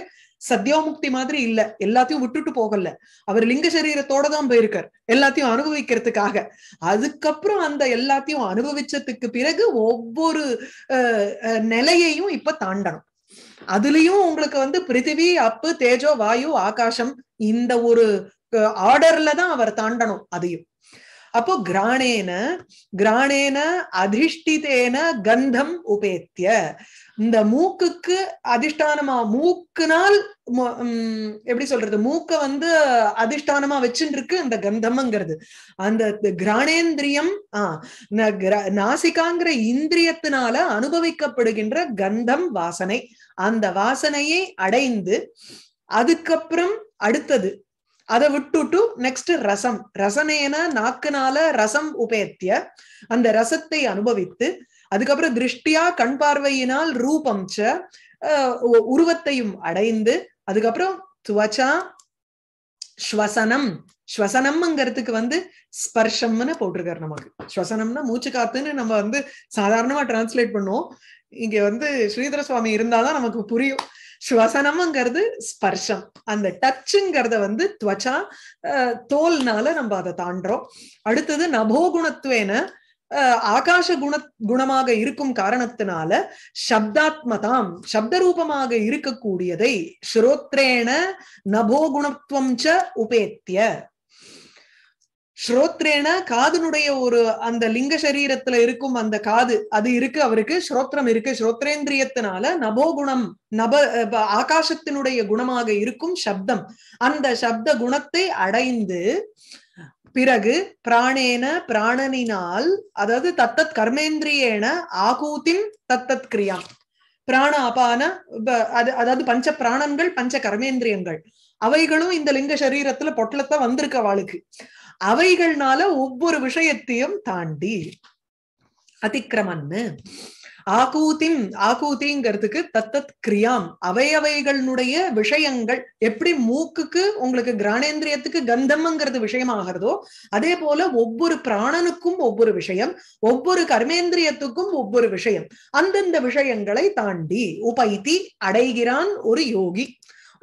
S1: சத்யோமுக்தி மாதிரி இல்ல எல்லாத்தையும் விட்டுட்டு போகல அவர் லிங்க சரீரத்தோட தான் போயிருக்கார் எல்லாத்தையும் அனுபவிக்கிறதுக்காக அதுக்கப்புறம் அந்த எல்லாத்தையும் அனுபவிச்சதுக்கு பிறகு ஒவ்வொரு நிலையையும் இப்ப தாண்டணும் அதுலயும் உங்களுக்கு வந்து பிருத்திவி அப்பு தேஜோ வாயு ஆகாசம் இந்த ஒரு ஆர்டர்ல தான் அவர் தாண்டணும் அதையும் அப்போ கிராணேன கிராணேன அதிஷ்டிதேன கந்தம் உபேத்திய இந்த மூக்குக்கு அதிஷ்டானமா மூக்குனால் எப்படி சொல்றது மூக்க வந்து அதிஷ்டானமா வச்சுட்டு இருக்கு அந்த கந்தம்ங்கிறது அந்த கிராணேந்திரியம் ஆஹ் நாசிகாங்கிற இந்திரியத்தினால அனுபவிக்கப்படுகின்ற கந்தம் வாசனை அந்த வாசனையை அடைந்து அதுக்கப்புறம் அடுத்தது அதை விட்டுட்டு நெக்ஸ்ட் ரசம் ரசனேன நாக்குனால ரசம் உபயத்திய அந்த ரசத்தை அனுபவித்து அதுக்கப்புறம் திருஷ்டியா கண் பார்வையினால் ரூபம் ச உருவத்தையும் அடைந்து அதுக்கப்புறம் துவச்சா ஸ்வசனம் ஸ்வசனம்ங்கிறதுக்கு வந்து ஸ்பர்ஷம்னு போட்டிருக்காரு நமக்கு ஸ்வசனம்னா மூச்சு காத்துன்னு நம்ம வந்து சாதாரணமா டிரான்ஸ்லேட் பண்ணுவோம் இங்க வந்து ஸ்ரீதர சுவாமி இருந்தாதான் நமக்கு புரியும் ஸ்வசனம்ங்கிறது ஸ்பர்ஷம் அந்த டச்சுங்கிறத வந்து துவச்சா தோல்னால நம்ம அதை தாண்டோம் அடுத்தது நபோகுணத்துவேன ஆகாச குண குணமாக இருக்கும் காரணத்தினால சப்தாத்மதாம் சப்த ரூபமாக இருக்கக்கூடியதை ஸ்ரோத்ரேன நபோகுணத்துவம் ச உபேத்திய ஸ்ரோத்ரேன காதுனுடைய ஒரு அந்த லிங்க சரீரத்துல இருக்கும் அந்த காது அது இருக்கு அவருக்கு ஸ்ரோத்ரம் இருக்கு ஸ்ரோத்ரேந்திரியத்தினால நபோகுணம் நப ஆகாசத்தினுடைய குணமாக இருக்கும் சப்தம் அந்த சப்த குணத்தை அடைந்து பிறகு பிராணேன பிராணனினால் அதாவது தத்தத் கர்மேந்திரியேன ஆகூத்தின் தத்தத் கிரியாம் பிராண அபான அது அதாவது பஞ்ச பிராணங்கள் பஞ்ச கர்மேந்திரியங்கள் அவைகளும் இந்த லிங்க சரீரத்துல பொட்டலத்தை வந்திருக்க வாளுக்கு அவைகள்னால ஒவ்வொரு விஷயத்தையும் தாண்டி அதிக்கிரமன்னு ஆகூதிம் ஆகூதிங்கிறதுக்கு தத்தத் கிரியாம் அவையவைகளுடைய விஷயங்கள் எப்படி மூக்குக்கு உங்களுக்கு கிராணேந்திரியத்துக்கு கந்தம்ங்கிறது விஷயமாகிறதோ அதே போல ஒவ்வொரு பிராணனுக்கும் ஒவ்வொரு விஷயம் ஒவ்வொரு கர்மேந்திரியத்துக்கும் ஒவ்வொரு விஷயம் அந்தந்த விஷயங்களை தாண்டி உபைத்தி அடைகிறான் ஒரு யோகி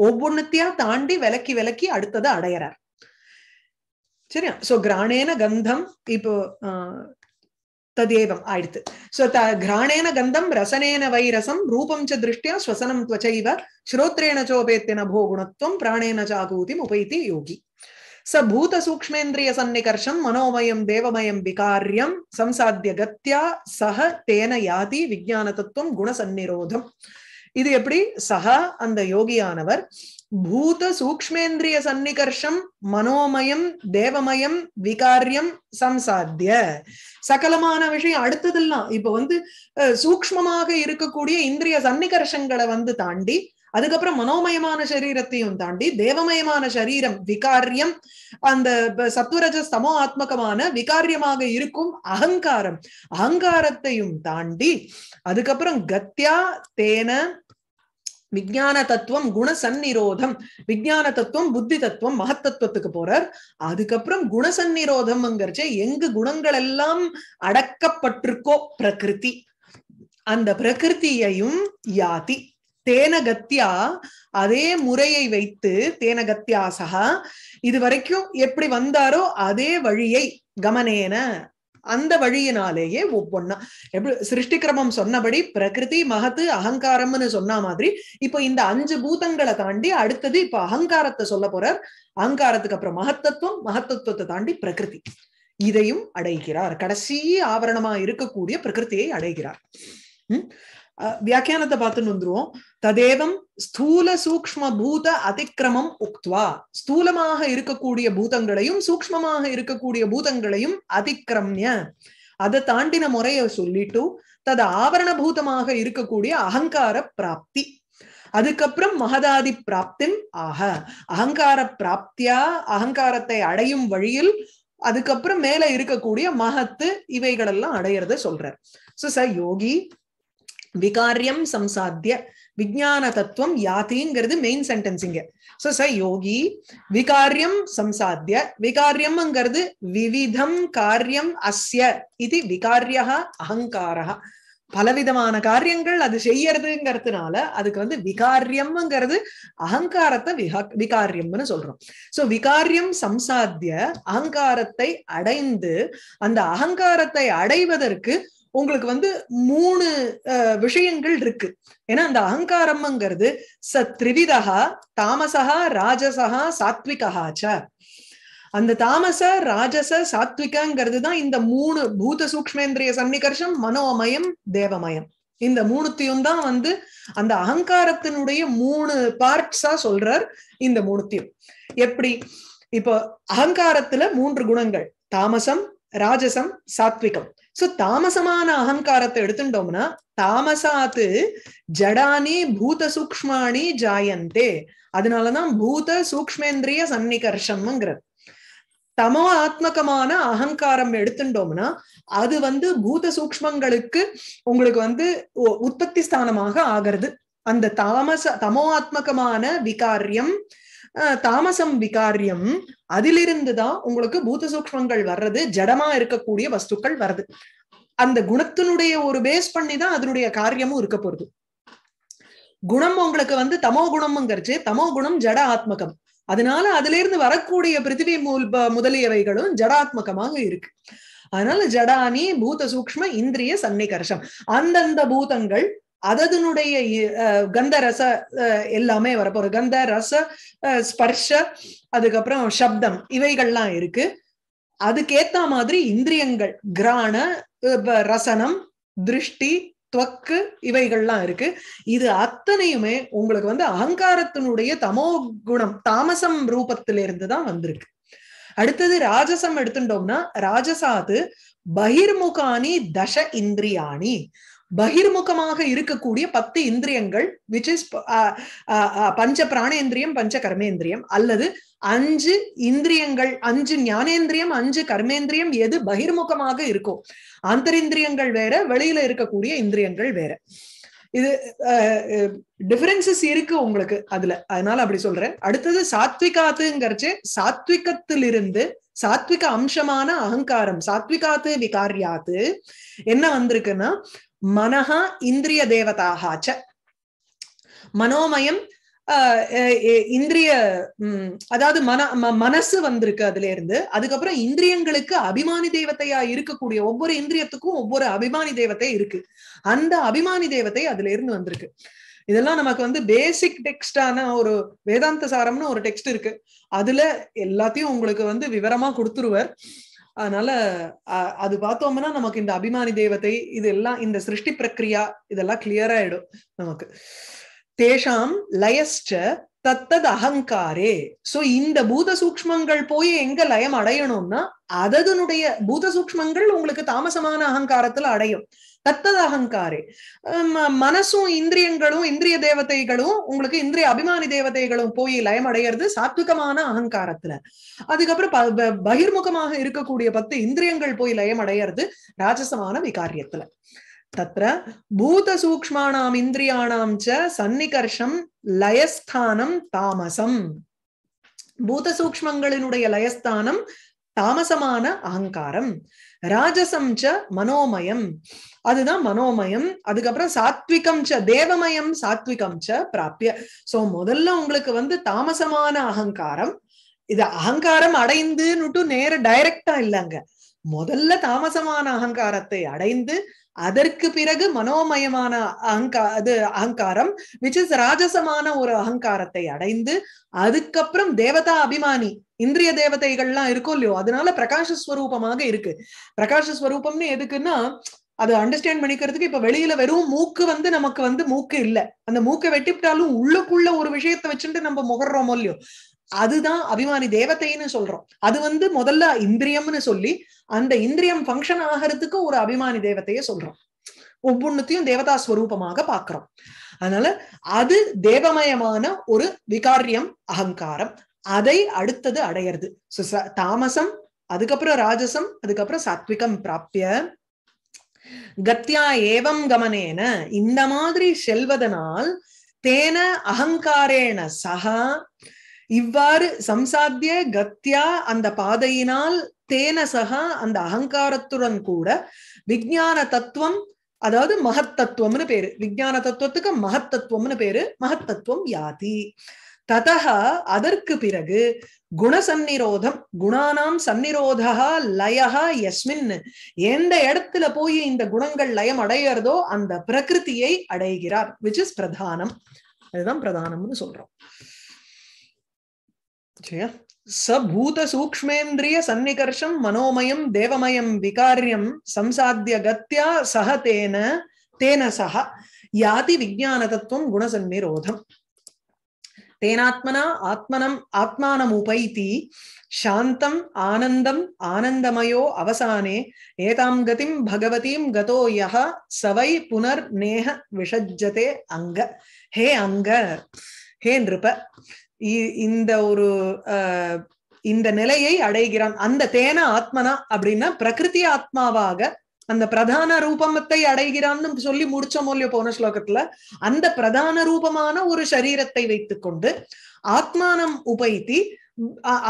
S1: ஒவ்வொன்னுத்தையா தாண்டி விலக்கி விலக்கி அடுத்ததை அடையிறார் சரியா சோ கிராணேன கந்தம் இப்போ ததேவம் ஆயிடுத்து ஸோ த கிராணேன கந்தம் ரசனேன வைரசம் ரூபம் ச திருஷ்டியா ஸ்வசனம் துவச்சைவ ஸ்ரோத்ரேண சோபேத்திய நபோ குணத்துவம் பிராணேன சாகூதி உபைத்தி யோகி ச பூத சூக்மேந்திரிய சந்நிகர்ஷம் மனோமயம் தேவமயம் விகாரியம் சம்சாத்திய கத்தியா சக தேன யாதி விஜயான தத்துவம் குணசன்னிரோதம் இது எப்படி சக அந்த யோகியானவர் பூத சூக்மேந்திரிய சந்நிகர்ஷம் மனோமயம் தேவமயம் விகாரியம் சம்சாத்திய சகலமான விஷயம் அடுத்ததெல்லாம் இப்ப வந்து சூக்மமாக இருக்கக்கூடிய இந்திரிய சன்னிகர்ஷங்களை வந்து தாண்டி அதுக்கப்புறம் மனோமயமான சரீரத்தையும் தாண்டி தேவமயமான சரீரம் விகாரியம் அந்த சத்வரஜ சமோ ஆத்மகமான விகாரியமாக இருக்கும் அகங்காரம் அகங்காரத்தையும் தாண்டி அதுக்கப்புறம் கத்தியா தேன விஜயான தத்துவம் சந்நிரோதம் விஜயான தத்துவம் புத்தி தத்துவம் மகத்தத்துவத்துக்கு போறார் அதுக்கப்புறம் சந்நிரோதம் எங்கு குணங்கள் எல்லாம் அடக்கப்பட்டிருக்கோ பிரகிருதி அந்த பிரகிருத்தியையும் யாதி தேனகத்தியா அதே முறையை வைத்து தேனகத்தியாசகா சகா இது வரைக்கும் எப்படி வந்தாரோ அதே வழியை கமனேன அந்த வழியினாலேயே ஒவ்வொன்னா எப்படி சிருஷ்டி கிரமம் சொன்னபடி பிரகிருதி மகத்து அகங்காரம்னு சொன்ன மாதிரி இப்ப இந்த அஞ்சு பூதங்களை தாண்டி அடுத்தது இப்ப அகங்காரத்தை சொல்ல போறார் அகங்காரத்துக்கு அப்புறம் மகத்தத்துவம் மகத்தத்துவத்தை தாண்டி பிரகிருதி இதையும் அடைகிறார் கடைசி ஆவரணமா இருக்கக்கூடிய பிரகிருத்தியை அடைகிறார் வியாக்கியானத்தை பார்த்துன்னு வந்துருவோம் ததேவம் ஸ்தூல சூக்ம பூத அதிக்கிரமம் உக்துவா ஸ்தூலமாக இருக்கக்கூடிய பூதங்களையும் சூக்மமாக இருக்கக்கூடிய பூதங்களையும் அதிக்கிரம்ய அதை தாண்டின முறைய சொல்லிட்டு தது பூதமாக இருக்கக்கூடிய அகங்கார பிராப்தி அதுக்கப்புறம் மகதாதி பிராப்தின் ஆக அகங்கார பிராப்தியா அகங்காரத்தை அடையும் வழியில் அதுக்கப்புறம் மேல இருக்கக்கூடிய மகத்து இவைகளெல்லாம் அடையிறத சொல்றார் சோ ச யோகி விகாரியம் சம்சாத்திய விஜான தத்துவம் யாத்திங்கிறது மெயின் சென்டென்ஸ் இங்க சோ ச யோகி விகாரியம் சம்சாத்திய விகாரியம்ங்கிறது விவிதம் காரியம் அஸ்ய இது விகாரியா அகங்காரா பலவிதமான காரியங்கள் அது செய்யறதுங்கிறதுனால அதுக்கு வந்து விகாரியம்ங்கிறது அகங்காரத்தை விகா விகாரியம்னு சொல்றோம் சோ விகாரியம் சம்சாத்திய அகங்காரத்தை அடைந்து அந்த அகங்காரத்தை அடைவதற்கு உங்களுக்கு வந்து மூணு விஷயங்கள் இருக்கு ஏன்னா அந்த அகங்காரம்ங்கிறது ச திரிவிதா தாமசகா ராஜசகா சாத்விகா ச அந்த தாமச ராஜச சாத்விகங்கிறது தான் இந்த மூணு பூத சூக்மேந்திரிய சன்னிகர்ஷம் மனோமயம் தேவமயம் இந்த மூணுத்தையும் தான் வந்து அந்த அகங்காரத்தினுடைய மூணு பார்ட்ஸா சொல்றார் இந்த மூணுத்தையும் எப்படி இப்போ அகங்காரத்துல மூன்று குணங்கள் தாமசம் ராஜசம் சாத்விகம் சோ தாமசமான அகங்காரத்தை எடுத்துட்டோம்னா தாமசாத்து ஜடானி பூத சூக்மாணி ஜாயந்தே அதனாலதான் பூத சூக்மேந்திரிய சன்னிகர்ஷம்ங்கிறது தமோ ஆத்மகமான அகங்காரம் எடுத்துட்டோம்னா அது வந்து பூத சூக்மங்களுக்கு உங்களுக்கு வந்து உற்பத்தி ஸ்தானமாக ஆகிறது அந்த தாமச தமோ ஆத்மகமான விகாரியம் தாமசம் விகாரியம் அதிலிருந்துதான் உங்களுக்கு பூத சூக்மங்கள் வர்றது ஜடமா இருக்கக்கூடிய வஸ்துக்கள் வருது அந்த குணத்தினுடைய ஒரு பேஸ் பண்ணி தான் அதனுடைய காரியமும் இருக்க போறது குணம் உங்களுக்கு வந்து தமோ குணம்ங்கிறச்சு தமோ குணம் ஜட ஆத்மகம் அதனால அதுல இருந்து வரக்கூடிய பிருத்திவி முதலியவைகளும் ஜடாத்மகமாக இருக்கு அதனால ஜடானி பூத சூக்ம இந்திரிய சன்னிகர்ஷம் அந்தந்த பூதங்கள் அதனுடைய கந்த ரச எல்லாமே வரப்போ கந்த ரச ஸ்பர்ஷ அதுக்கப்புறம் சப்தம் இவைகள்லாம் இருக்கு அதுக்கேத்த மாதிரி இந்திரியங்கள் கிராண ரசனம் திருஷ்டி துவக்கு இவைகள்லாம் இருக்கு இது அத்தனையுமே உங்களுக்கு வந்து அகங்காரத்தினுடைய தமோ குணம் தாமசம் ரூபத்திலிருந்து தான் வந்திருக்கு அடுத்தது ராஜசம் எடுத்துட்டோம்னா ராஜசாது பகிர்முகானி தச இந்திரியாணி பகிர்முகமாக இருக்கக்கூடிய பத்து இந்திரியங்கள் விச் இஸ் பஞ்ச பிராணேந்திரியம் பஞ்ச கர்மேந்திரியம் அல்லது அஞ்சு இந்திரியங்கள் அஞ்சு ஞானேந்திரியம் அஞ்சு கர்மேந்திரியம் எது பகிர்முகமாக இருக்கும் அந்தரிந்திரியங்கள் வேற வெளியில இருக்கக்கூடிய இந்திரியங்கள் வேற இது டிஃபரன்சஸ் இருக்கு உங்களுக்கு அதுல அதனால அப்படி சொல்றேன் அடுத்தது சாத்விகாத்துங்கிறச்சு சாத்விகத்திலிருந்து சாத்விக அம்சமான அகங்காரம் சாத்விகாத்து விகாரியாத்து என்ன வந்திருக்குன்னா மனஹா இந்திரிய தேவதாகாச்ச மனோமயம் இந்திரிய அதாவது மன மனசு வந்திருக்கு அதுல இருந்து அதுக்கப்புறம் இந்திரியங்களுக்கு அபிமானி தேவத்தையா இருக்கக்கூடிய ஒவ்வொரு இந்திரியத்துக்கும் ஒவ்வொரு அபிமானி தேவத்தை இருக்கு அந்த அபிமானி தேவத்தை அதுல இருந்து வந்திருக்கு இதெல்லாம் நமக்கு வந்து பேசிக் டெக்ஸ்டான ஒரு வேதாந்த சாரம்னு ஒரு டெக்ஸ்ட் இருக்கு அதுல எல்லாத்தையும் உங்களுக்கு வந்து விவரமா கொடுத்துருவர் அதனால அது பார்த்தோம்னா நமக்கு இந்த அபிமானி தேவத்தை இது எல்லாம் இந்த சிருஷ்டி பிரக்ரியா இதெல்லாம் கிளியர் ஆயிடும் நமக்கு தேஷாம் லயஸ்ட தத்தது அகங்காரே சோ இந்த பூத சூக்மங்கள் போய் எங்க லயம் அடையணும்னா அதனுடைய பூத சூக்மங்கள் உங்களுக்கு தாமசமான அகங்காரத்துல அடையும் தத்தது அகங்காரே மனசும் இந்திரியங்களும் இந்திரிய தேவதைகளும் உங்களுக்கு இந்திரிய அபிமானி தேவதைகளும் போய் லயம் அடையிறது சாத்விகமான அகங்காரத்துல அதுக்கப்புறம் பகிர்முகமாக இருக்கக்கூடிய பத்து இந்திரியங்கள் போய் லயம் அடையிறது ராஜசமான விகாரியத்துல தத்திர பூத சூக்மானாம் இந்திரியானாம் ச சன்னிகர்ஷம் லயஸ்தானம் தாமசம் பூத சூக்மங்களினுடைய லயஸ்தானம் தாமசமான அகங்காரம் ராஜசம் ச மனோமயம் அதுதான் மனோமயம் அதுக்கப்புறம் சாத்விகம் ச தேவமயம் சாத்விகம் ச பிராப்பிய சோ முதல்ல உங்களுக்கு வந்து தாமசமான அகங்காரம் இது அகங்காரம் அடைந்துன்னுட்டு நேர டைரக்டா இல்லைங்க முதல்ல தாமசமான அகங்காரத்தை அடைந்து அதற்கு பிறகு மனோமயமான அகங்கா அது அகங்காரம் விச் இஸ் ராஜசமான ஒரு அகங்காரத்தை அடைந்து அதுக்கப்புறம் தேவதா அபிமானி இந்திரிய தேவதைகள்லாம் இருக்கும் இல்லையோ அதனால பிரகாஷஸ்வரூபமாக இருக்கு பிரகாஷஸ்வரூபம்னு எதுக்குன்னா அதை அண்டர்ஸ்டாண்ட் பண்ணிக்கிறதுக்கு இப்ப வெளியில வெறும் மூக்கு வந்து நமக்கு வந்து மூக்கு இல்ல அந்த மூக்கை வெட்டிவிட்டாலும் உள்ளுக்குள்ள ஒரு விஷயத்த வச்சுட்டு நம்ம முகர்றோமோ இல்லையோ அதுதான் அபிமானி தேவத்தைன்னு சொல்றோம் அது வந்து முதல்ல இந்திரியம்னு சொல்லி அந்த இந்திரியம் ஃபங்க்ஷன் ஆகிறதுக்கு ஒரு அபிமானி தேவத்தைய சொல்றோம் ஒவ்வொன்னுத்தையும் தேவதா ஸ்வரூபமாக பாக்குறோம் அதனால அது தேவமயமான ஒரு விகாரியம் அகங்காரம் அதை அடுத்தது அடையிறது தாமசம் அதுக்கப்புறம் ராஜசம் அதுக்கப்புறம் சாத்விகம் பிராப்திய கத்தியா ஏவம் கமனேன இந்த மாதிரி செல்வதனால் தேன அகங்காரேன சகா இவ்வாறு சம்சாத்திய கத்தியா அந்த பாதையினால் தேன சகா அந்த அகங்காரத்துடன் கூட விஜான தத்துவம் அதாவது மகத்தத்துவம்னு பேரு விஜான தத்துவத்துக்கு மகத்தத்துவம்னு பேரு மகத்தத்துவம் யாதி ததா அதற்கு பிறகு குண சந்நிரோதம் குணானாம் சந்நிரோதா லயா எஸ்மின் எந்த இடத்துல போய் இந்த குணங்கள் லயம் அடையிறதோ அந்த பிரகிருதியை அடைகிறார் விச் இஸ் பிரதானம் அதுதான் பிரதானம்னு சொல்றோம் சபூத சூக்மேந்திரிய சந்நிகர்ஷம் மனோமயம் தேவமயம் விகாரியம் சம்சாத்திய கத்தியா சக தேன தேன சக யாதி விஜான தத்துவம் குணசன்னிரோதம் தேனாத்மனா ஆத்மனம் ஆத்மானம் உபைத்தி சாந்தம் ஆனந்தம் ஆனந்தமயோ அவசானே ஏதாம் கதிம் பகவதீம் கதோ யஹ சவை புனர் நேக விஷஜதே அங்க ஹே அங்க ஹே நிருப இந்த ஒரு இந்த நிலையை அடைகிறான் அந்த தேன ஆத்மனா அப்படின்னா பிரகிருதி ஆத்மாவாக அந்த பிரதான ரூபத்தை அடைகிறான்னு சொல்லி முடிச்சோமோ இல்லையோ போன ஸ்லோகத்துல அந்த பிரதான ரூபமான ஒரு சரீரத்தை கொண்டு ஆத்மானம் உபைத்தி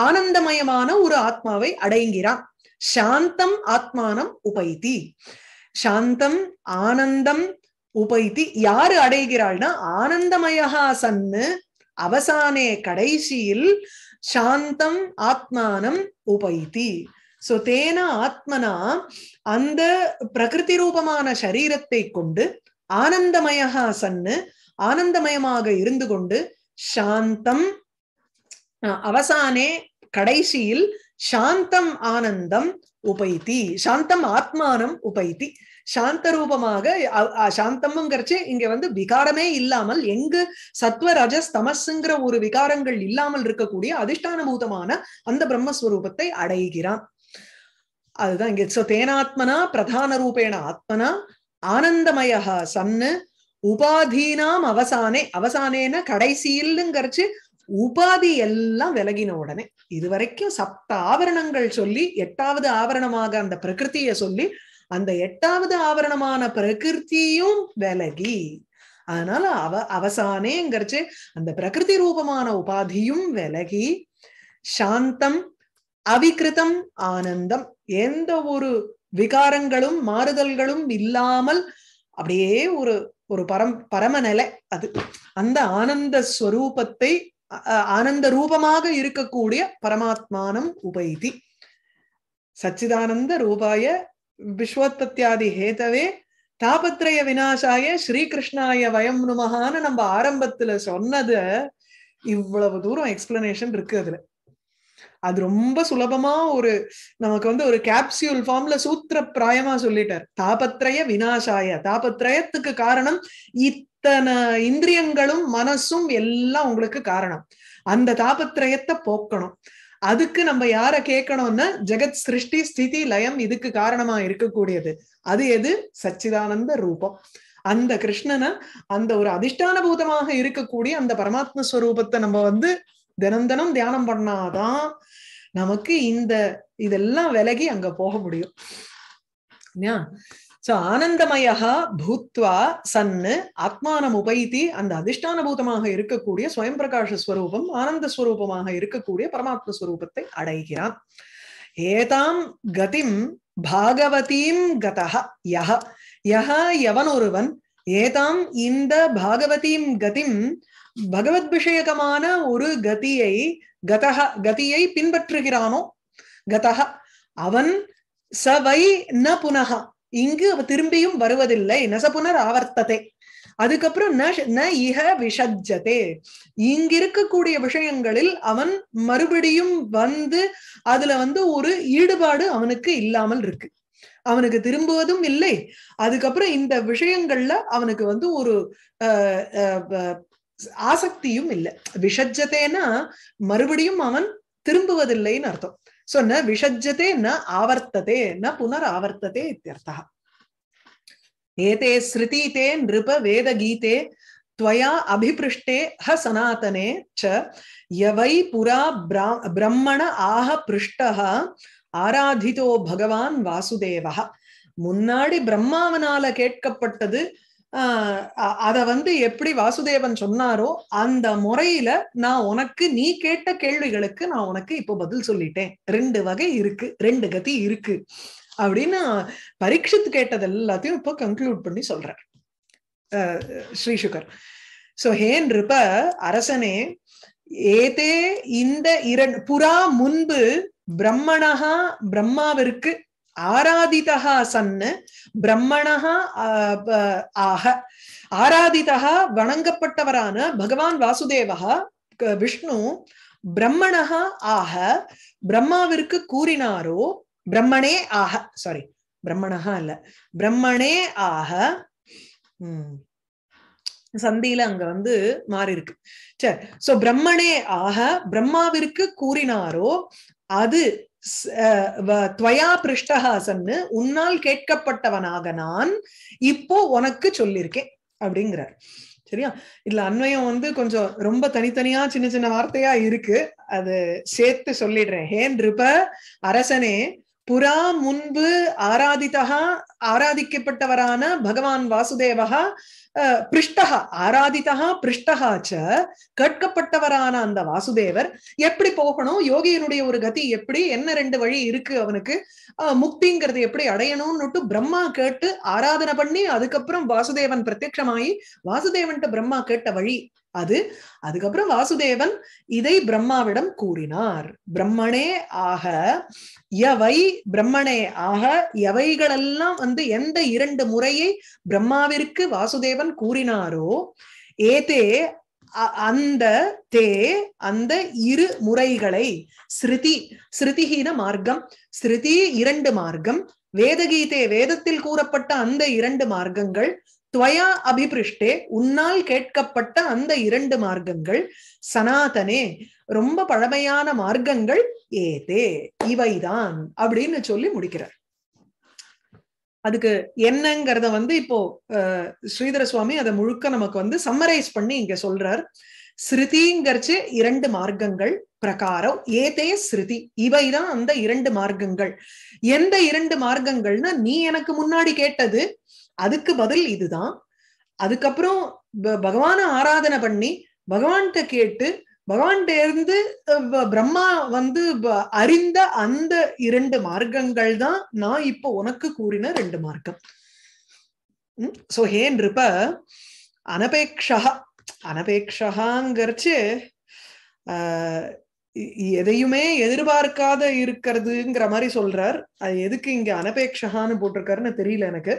S1: ஆனந்தமயமான ஒரு ஆத்மாவை அடைகிறான் சாந்தம் ஆத்மானம் உபைத்தி சாந்தம் ஆனந்தம் உபைத்தி யாரு அடைகிறாள்னா ஆனந்தமயா சன்னு அவசானே கடைசியில் சாந்தம் ஆத்மானம் உபைத்தி சோ தேன ஆத்மனா அந்த பிரகிருதி ரூபமான சரீரத்தை கொண்டு ஆனந்தமயா சன்னு ஆனந்தமயமாக இருந்து கொண்டு சாந்தம் அவசானே கடைசியில் சாந்தம் ஆனந்தம் உபைத்தி சாந்தம் ஆத்மானம் உபைத்தி சாந்த ரூபமாக சாந்தம்ங்கிறச்சு இங்க வந்து விகாரமே இல்லாமல் எங்கு சத்வ ரஜஸ் தமசுங்கிற ஒரு விகாரங்கள் இல்லாமல் இருக்கக்கூடிய அதிஷ்டானபூதமான அந்த பிரம்மஸ்வரூபத்தை அடைகிறான் அதுதான் இங்க சோ தேனாத்மனா பிரதான ரூபேண ஆத்மனா ஆனந்தமயா சன்னு உபாதீனாம் அவசானே அவசானேன கடைசியில்ங்கிறச்சு உபாதி எல்லாம் விலகின உடனே இது வரைக்கும் சப்த ஆவரணங்கள் சொல்லி எட்டாவது ஆவரணமாக அந்த பிரகிருத்திய சொல்லி அந்த எட்டாவது ஆவரணமான பிரகிருத்தியும் விலகி அதனால அவ அவசானேங்கிறச்சு அந்த பிரகிருதி ரூபமான உபாதியும் விலகி சாந்தம் அவிகிருதம் ஆனந்தம் எந்த ஒரு விகாரங்களும் மாறுதல்களும் இல்லாமல் அப்படியே ஒரு ஒரு பரம் பரமநிலை அது அந்த ஆனந்த ஸ்வரூபத்தை ஆனந்த ரூபமாக இருக்கக்கூடிய பரமாத்மானம் உபைதி சச்சிதானந்த ரூபாய விஸ்வோத்பத்தியாதி ஹேதவே தாபத்ரய வினாசாய ஸ்ரீகிருஷ்ணாய வயம் நுமகான்னு நம்ம ஆரம்பத்துல சொன்னது இவ்வளவு தூரம் எக்ஸ்பிளனேஷன் இருக்கு அதுல அது ரொம்ப சுலபமா ஒரு நமக்கு வந்து ஒரு கேப்சியூல் ஃபார்ம்ல சூத்திர பிராயமா சொல்லிட்டார் தாபத்திரய வினாசாய தாபத்திரயத்துக்கு காரணம் இத்தனை இந்திரியங்களும் மனசும் எல்லாம் உங்களுக்கு காரணம் அந்த தாபத்திரயத்தை போக்கணும் அதுக்கு நம்ம யார கேட்கணும்னா ஜெகத் சிருஷ்டி ஸ்திதி லயம் இதுக்கு காரணமா இருக்கக்கூடியது அது எது சச்சிதானந்த ரூபம் அந்த கிருஷ்ணனை அந்த ஒரு அதிஷ்டான பூதமாக இருக்கக்கூடிய அந்த பரமாத்ம ஸ்வரூபத்தை நம்ம வந்து தினம் தினம் தியானம் பண்ணாதான் நமக்கு இந்த இதெல்லாம் விலகி அங்க போக முடியும் சோ ஆனந்தமயா பூத்வா சன்னு ஆத்மானம் உபைத்தி அந்த அதிஷ்டான பூதமாக இருக்கக்கூடிய ஸ்வயம் பிரகாஷ ஸ்வரூபம் ஆனந்த ஸ்வரூபமாக இருக்கக்கூடிய பரமாத்ம ஸ்வரூபத்தை அடைகிறான் ஏதாம் கதிம் பாகவதீம் கதஹ யஹ யஹ எவனொருவன் ஏதாம் இந்த பாகவதீம் கதிம் பகவத் விஷயகமான ஒரு கதியை கதக கதியை பின்பற்றுகிறானோ கதக அவன் சவை ந புனக இங்கு திரும்பியும் வருவதில்லை நச புனர் ஆவர்த்ததே அதுக்கப்புறம் ந ந விஷஜதே இங்கிருக்கக்கூடிய விஷயங்களில் அவன் மறுபடியும் வந்து அதுல வந்து ஒரு ஈடுபாடு அவனுக்கு இல்லாமல் இருக்கு அவனுக்கு திரும்புவதும் இல்லை அதுக்கப்புறம் இந்த விஷயங்கள்ல அவனுக்கு வந்து ஒரு ஆசக்தியும் இல்லை விஷஜத்தேன்னா மறுபடியும் அவன் திரும்புவதில்லைன்னு அர்த்தம் சோ ந விஷஜத்தே ந ஆவர்த்ததே ந புனர் ஆவர்த்ததே இத்தியர்த்தா ஏதே ஸ்ருதீதே நிருப வேத கீதே துவயா அபிபிருஷ்டே ஹ சனாத்தனே च यवै पुरा ब्रह्मण आह पृष्टः ஆராதிதோ பகவான் வாசுதேவா முன்னாடி பிரம்மாவனால கேட்கப்பட்டது அத வந்து எப்படி வாசுதேவன் சொன்னாரோ அந்த முறையில நான் உனக்கு நீ கேட்ட கேள்விகளுக்கு நான் உனக்கு இப்போ பதில் சொல்லிட்டேன் ரெண்டு வகை இருக்கு ரெண்டு கதி இருக்கு அப்படின்னு பரீட்சித்து கேட்டது எல்லாத்தையும் இப்போ கன்க்ளூட் பண்ணி சொல்றேன் ஸ்ரீசுகர் சோ ஹேன் ரிப்ப அரசனே ஏதே இந்த இரண்டு புறா முன்பு பிரம்மணகா பிரம்மாவிற்கு ஆராதிதா சன்னு பிரம்மணா ஆக ஆராதிதா வணங்கப்பட்டவரான பகவான் வாசுதேவா விஷ்ணு பிரம்மணா ஆக பிரம்மாவிற்கு கூறினாரோ பிரம்மணே ஆக சாரி பிரம்மணா இல்ல பிரம்மணே ஆக உம் சந்தியில அங்க வந்து மாறி இருக்கு சரி சோ பிரம்மனே ஆக பிரம்மாவிற்கு கூறினாரோ அது துவயா பிருஷ்டஹாசன்னு உன்னால் கேட்கப்பட்டவனாக நான் இப்போ உனக்கு சொல்லியிருக்கேன் அப்படிங்கிறார் சரியா இதுல அன்வயம் வந்து கொஞ்சம் ரொம்ப தனித்தனியா சின்ன சின்ன வார்த்தையா இருக்கு அது சேர்த்து சொல்லிடுறேன் ஹேன் ரிப அரசனே புறா முன்பு ஆராதித்தகா ஆராதிக்கப்பட்டவரான பகவான் வாசுதேவகா பிருஷ்டா ஆராதிதா பிருஷ்டகா ச கேட்கப்பட்டவரான அந்த வாசுதேவர் எப்படி போகணும் யோகியனுடைய ஒரு கதி எப்படி என்ன ரெண்டு வழி இருக்கு அவனுக்கு முக்திங்கிறது எப்படி அடையணும்னுட்டு பிரம்மா கேட்டு ஆராதனை பண்ணி அதுக்கப்புறம் வாசுதேவன் பிரத்யட்சமாயி வாசுதேவன்ட்டு பிரம்மா கேட்ட வழி அது அதுக்கப்புறம் வாசுதேவன் இதை பிரம்மாவிடம் கூறினார் பிரம்மனே ஆக எவை பிரம்மனே ஆக எவைகளெல்லாம் வந்து எந்த இரண்டு முறையை பிரம்மாவிற்கு வாசுதேவன் கூறினாரோ ஏதே அந்த தே அந்த இரு முறைகளை ஸ்ருதி ஸ்ருதிஹீன மார்க்கம் ஸ்ருதி இரண்டு மார்க்கம் வேதகீதே வேதத்தில் கூறப்பட்ட அந்த இரண்டு மார்க்கங்கள் துவயா அபிபிருஷ்டே உன்னால் கேட்கப்பட்ட அந்த இரண்டு மார்க்கங்கள் சனாதனே ரொம்ப பழமையான மார்க்கங்கள் ஏதே இவைதான் அப்படின்னு சொல்லி முடிக்கிறார் அதுக்கு என்னங்கிறத வந்து இப்போ ஸ்ரீதர சுவாமி அதை முழுக்க நமக்கு வந்து சம்மரைஸ் பண்ணி இங்க சொல்றார் ஸ்ருதிங்கிறச்சு இரண்டு மார்க்கங்கள் பிரகாரம் ஏதே ஸ்ருதி இவைதான் அந்த இரண்டு மார்க்கங்கள் எந்த இரண்டு மார்க்கங்கள்னா நீ எனக்கு முன்னாடி கேட்டது அதுக்கு பதில் இதுதான் அதுக்கப்புறம் பகவான ஆராதனை பண்ணி பகவான்கிட்ட கேட்டு பகவான்கிட்ட இருந்து பிரம்மா வந்து அறிந்த அந்த இரண்டு மார்க்கங்கள் தான் நான் இப்ப உனக்கு கூறின ரெண்டு மார்க்கம் சோ ஹே நிருப்ப அனபேக்ஷா அனபேக்ஷாங்கிறச்சு எதையுமே எதிர்பார்க்காத இருக்கிறதுங்கிற மாதிரி சொல்றார் அது எதுக்கு இங்க அனபேக்ஷகான்னு போட்டிருக்காருன்னு தெரியல எனக்கு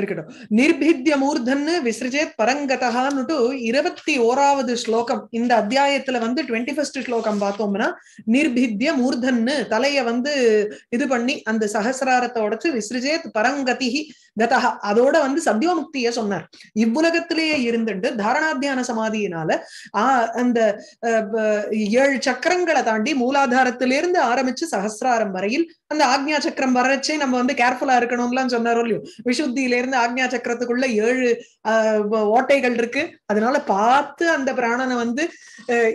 S1: இருக்கட்டும் நிர்பித்திய மூர்தன்னு விசிறிஜேத் பரங்கதான்னுட்டு இருபத்தி ஓராவது ஸ்லோகம் இந்த அத்தியாயத்துல வந்து டுவெண்ட்டி ஃபர்ஸ்ட் ஸ்லோகம் பார்த்தோம்னா நிர்பித்திய மூர்தன்னு தலைய வந்து இது பண்ணி அந்த சஹசிராரத்தை உடச்சு விசிறிஜேத் பரங்கதிகி கதஹா அதோட வந்து சத்யோமுக்திய சொன்னார் இவ்வுலகத்திலேயே இருந்துட்டு தாரணாத்தியான சமாதியினால ஆஹ் அந்த ஏழு சக்கரங்களை தாண்டி மூலாதாரத்திலிருந்து ஆரம்பிச்சு சஹசிராரம் வரையில் அந்த ஆக்ஞா சக்கரம் வரச்சே நம்ம வந்து கேர்ஃபுல்லா இருக்கணும்லாம் சொன்னாரோ இல்லையோ விசுத்தியில இருந்து ஆக்ஞா சக்கரத்துக்குள்ள ஏழு ஓட்டைகள் இருக்கு அதனால பார்த்து அந்த பிராணனை வந்து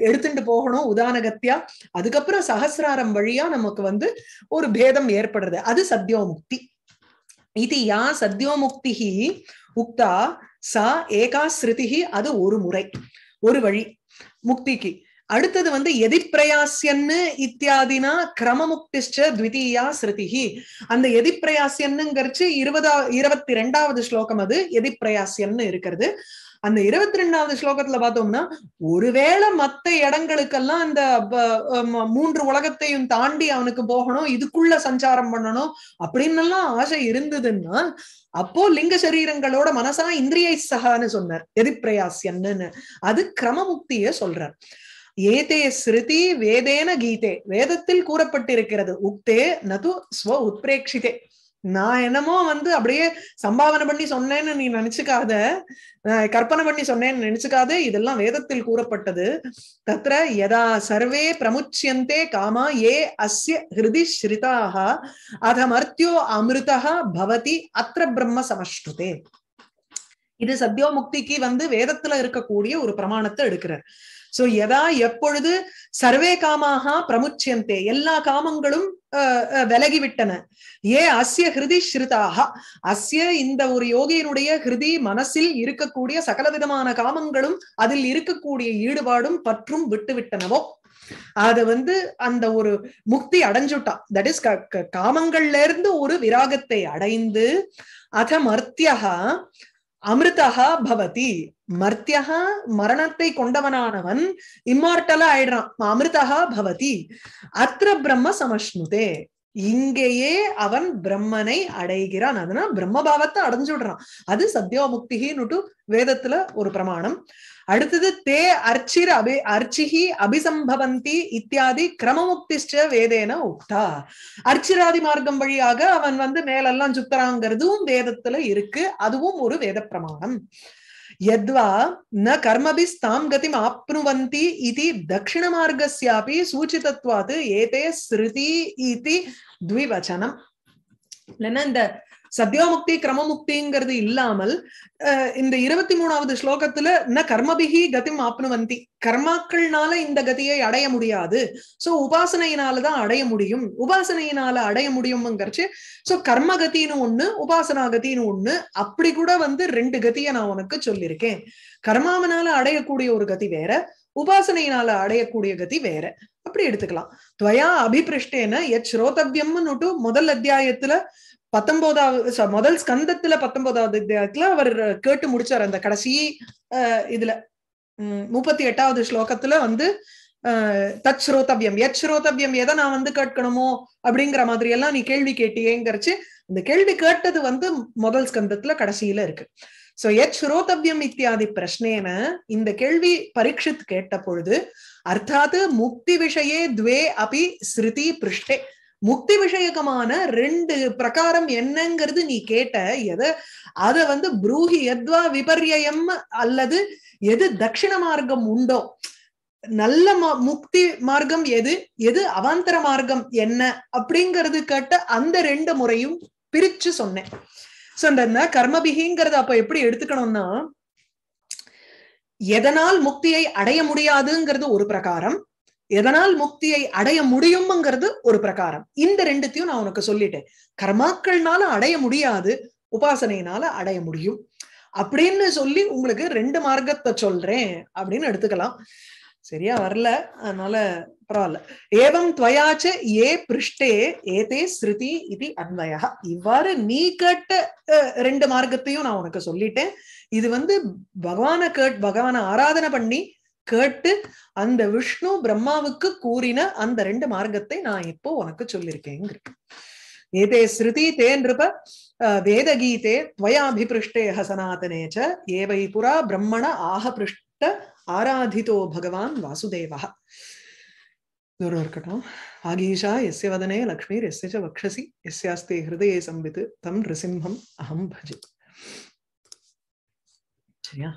S1: எடுத்துட்டு போகணும் உதானகத்தியா அதுக்கப்புறம் சகசிராரம் வழியா நமக்கு வந்து ஒரு பேதம் ஏற்படுறது அது சத்தியோமுக்தி இது யா சத்தியோமுக்தி உக்தா சா ஏகாஸ்ருதி அது ஒரு முறை ஒரு வழி முக்திக்கு அடுத்தது வந்து பிரயாசியன்னு இத்தியாதினா கிரமமுக்திஷ்ட த்விதீயா ஸ்ருதிஹி அந்த பிரயாசியன்னுங்கிறச்சு இருபதா இருபத்தி ரெண்டாவது ஸ்லோகம் அது பிரயாசியன்னு இருக்கிறது அந்த இருபத்தி ரெண்டாவது ஸ்லோகத்துல பார்த்தோம்னா ஒருவேளை மத்த இடங்களுக்கெல்லாம் அந்த மூன்று உலகத்தையும் தாண்டி அவனுக்கு போகணும் இதுக்குள்ள சஞ்சாரம் பண்ணணும் அப்படின்னு எல்லாம் ஆசை இருந்ததுன்னா அப்போ லிங்க சரீரங்களோட மனசா இந்திரியை சகான்னு சொன்னார் எதிர்பிரயாசியன்னு அது கிரமமுக்திய சொல்றார் ஏதே ஸ்ருதி வேதேன கீதே வேதத்தில் கூறப்பட்டிருக்கிறது உக்தே நது ஸ்வ உத்பிரேட்சிதே நான் என்னமோ வந்து அப்படியே சம்பாவனை பண்ணி சொன்னேன்னு நீ நினைச்சுக்காத கற்பனை பண்ணி சொன்னேன்னு நினைச்சுக்காத இதெல்லாம் வேதத்தில் கூறப்பட்டது தத்ர யதா சர்வே பிரமுச்சியந்தே காமா ஏ அஸ்ய ஹிருதி ஸ்ரிதாக மர்த்தியோ அமிர்தா பவதி அத்திர பிரம்ம சமஷ்டுதே இது முக்திக்கு வந்து வேதத்துல இருக்கக்கூடிய ஒரு பிரமாணத்தை எடுக்கிறார் சோ எதா எப்பொழுது சர்வே காமாக பிரமுச்சியந்தே எல்லா காமங்களும் விலகிவிட்டன ஏ அஸ்ய ஹிருதி ஸ்ருதாக அஸ்ய இந்த ஒரு யோகியினுடைய ஹிருதி மனசில் இருக்கக்கூடிய சகல விதமான காமங்களும் அதில் இருக்கக்கூடிய ஈடுபாடும் பற்றும் விட்டுவிட்டனவோ அத வந்து அந்த ஒரு முக்தி அடைஞ்சுட்டான் தட் இஸ் காமங்கள்ல இருந்து ஒரு விராகத்தை அடைந்து அத மர்த்தியா அமிர்தா பவதி மர்த்தியகா மரணத்தை கொண்டவனானவன் இம்மார்டலா ஆயிடுறான் அமிர்தகா பவதி அத்திர பிரம்ம சமஷ்ணுதே இங்கேயே அவன் பிரம்மனை அடைகிறான் அதனா பிரம்மபாவத்தை அடைஞ்சுடுறான் அது சத்யோமுக்திகின்னுட்டு வேதத்துல ஒரு பிரமாணம் அடுத்தது தே அர்ச்சிர் அபி அர்ச்சிஹி அபிசம்பவந்தி இத்தியாதி கிரமமுக்திஷ்ட வேதேன உக்தா அர்ச்சிராதி மார்க்கம் வழியாக அவன் வந்து மேலெல்லாம் சுத்தராங்கிறதும் வேதத்துல இருக்கு அதுவும் ஒரு வேத பிரமாணம் यद्वा न भी गतिम् आप्नुवन्ति इति दक्षिणमार्गस्यापि सूचितत्वात् एते स्मृति इति द्विवचनं இந்த சத்யோமுக்தி கிரமமுக்திங்கிறது இல்லாமல் இந்த இருபத்தி மூணாவது ஸ்லோகத்துல ந கர்மபிகி கதிம் ஆப்னுவந்தி கர்மாக்கள்னால இந்த கதியை அடைய முடியாது சோ உபாசனையினாலதான் அடைய முடியும் உபாசனையினால அடைய முடியும்ங்கிறச்சு சோ கர்ம கத்தின்னு ஒண்ணு உபாசனா கத்தின்னு ஒண்ணு அப்படி கூட வந்து ரெண்டு கத்தியை நான் உனக்கு சொல்லியிருக்கேன் கர்மாவனால அடையக்கூடிய ஒரு கதி வேற உபாசனையினால அடையக்கூடிய கதி வேற அப்படி எடுத்துக்கலாம் துவயா அபிபிருஷ்டேன எச் ஸ்ரோதவியம்னுட்டு முதல் அத்தியாயத்துல பத்தொன்பதாவது முதல் ஸ்கந்தத்துல பத்தொன்பதாவது அத்தியாயத்துல அவர் கேட்டு முடிச்சார் அந்த கடைசி இதுல முப்பத்தி எட்டாவது ஸ்லோகத்துல வந்து தத் ஸ்ரோதவியம் எச் ஸ்ரோதவியம் எதை நான் வந்து கேட்கணுமோ அப்படிங்கிற மாதிரி எல்லாம் நீ கேள்வி கேட்டியேங்கிறச்சு இந்த கேள்வி கேட்டது வந்து முதல் ஸ்கந்தத்துல கடைசியில இருக்கு சோ எச் ஸ்ரோதவியம் இத்தியாதி பிரஷ்னேன இந்த கேள்வி பரீட்சித் கேட்ட பொழுது அர்த்தாது முக்தி விஷயே துவே அபி ஸ்ருதி பிருஷ்டே முக்தி விஷயகமான ரெண்டு பிரகாரம் என்னங்கிறது நீ கேட்ட எதை அத வந்து புரூஹி எத்வா விபர்யம் அல்லது எது தட்சிண மார்க்கம் உண்டோ நல்ல முக்தி மார்க்கம் எது எது அவாந்தர மார்க்கம் என்ன அப்படிங்கிறது கேட்ட அந்த ரெண்டு முறையும் பிரிச்சு சொன்னேன் சோ இந்த கர்மபிகிங்கிறத அப்ப எப்படி எடுத்துக்கணும்னா எதனால் முக்தியை அடைய முடியாதுங்கிறது ஒரு பிரகாரம் எதனால் முக்தியை அடைய முடியும்ங்கிறது ஒரு பிரகாரம் இந்த ரெண்டுத்தையும் நான் உனக்கு சொல்லிட்டேன் கர்மாக்கள்னால அடைய முடியாது உபாசனையினால அடைய முடியும் அப்படின்னு சொல்லி உங்களுக்கு ரெண்டு மார்க்கத்தை சொல்றேன் அப்படின்னு எடுத்துக்கலாம் சரியா வரல அதனால பரவாயில்ல ஏவம் துவயாச்ச ஏ பிருஷ்டே ஏதே ஸ்ருதி இது அன்வயா இவ்வாறு நீ கேட்ட ரெண்டு மார்க்கத்தையும் நான் உனக்கு சொல்லிட்டேன் இது வந்து பகவான கேட் பகவான ஆராதனை பண்ணி கேட்டு அந்த விஷ்ணு பிரம்மாவுக்கு கூறின அந்த ரெண்டு மார்க்கத்தை நான் இப்போ உனக்கு சொல்லியிருக்கேங்க ஏதே ஸ்ருதி தே நிருப வேதகீதே துவயாபிபிருஷ்டே சனாதனே ச ஏவை புரா பிரம்மண ஆக பிருஷ்ட ஆராதிதோ பகவான் வாசுதேவா இருக்கட்டும் ஆகீஷா எஸ்ய வதனே லக்ஷ்மி எஸ்ய ச வக்ஷசி எஸ்யாஸ்தே ஹிருதயே சம்பித்து தம் நிருசிம்ஹம் அகம் பஜி சரியா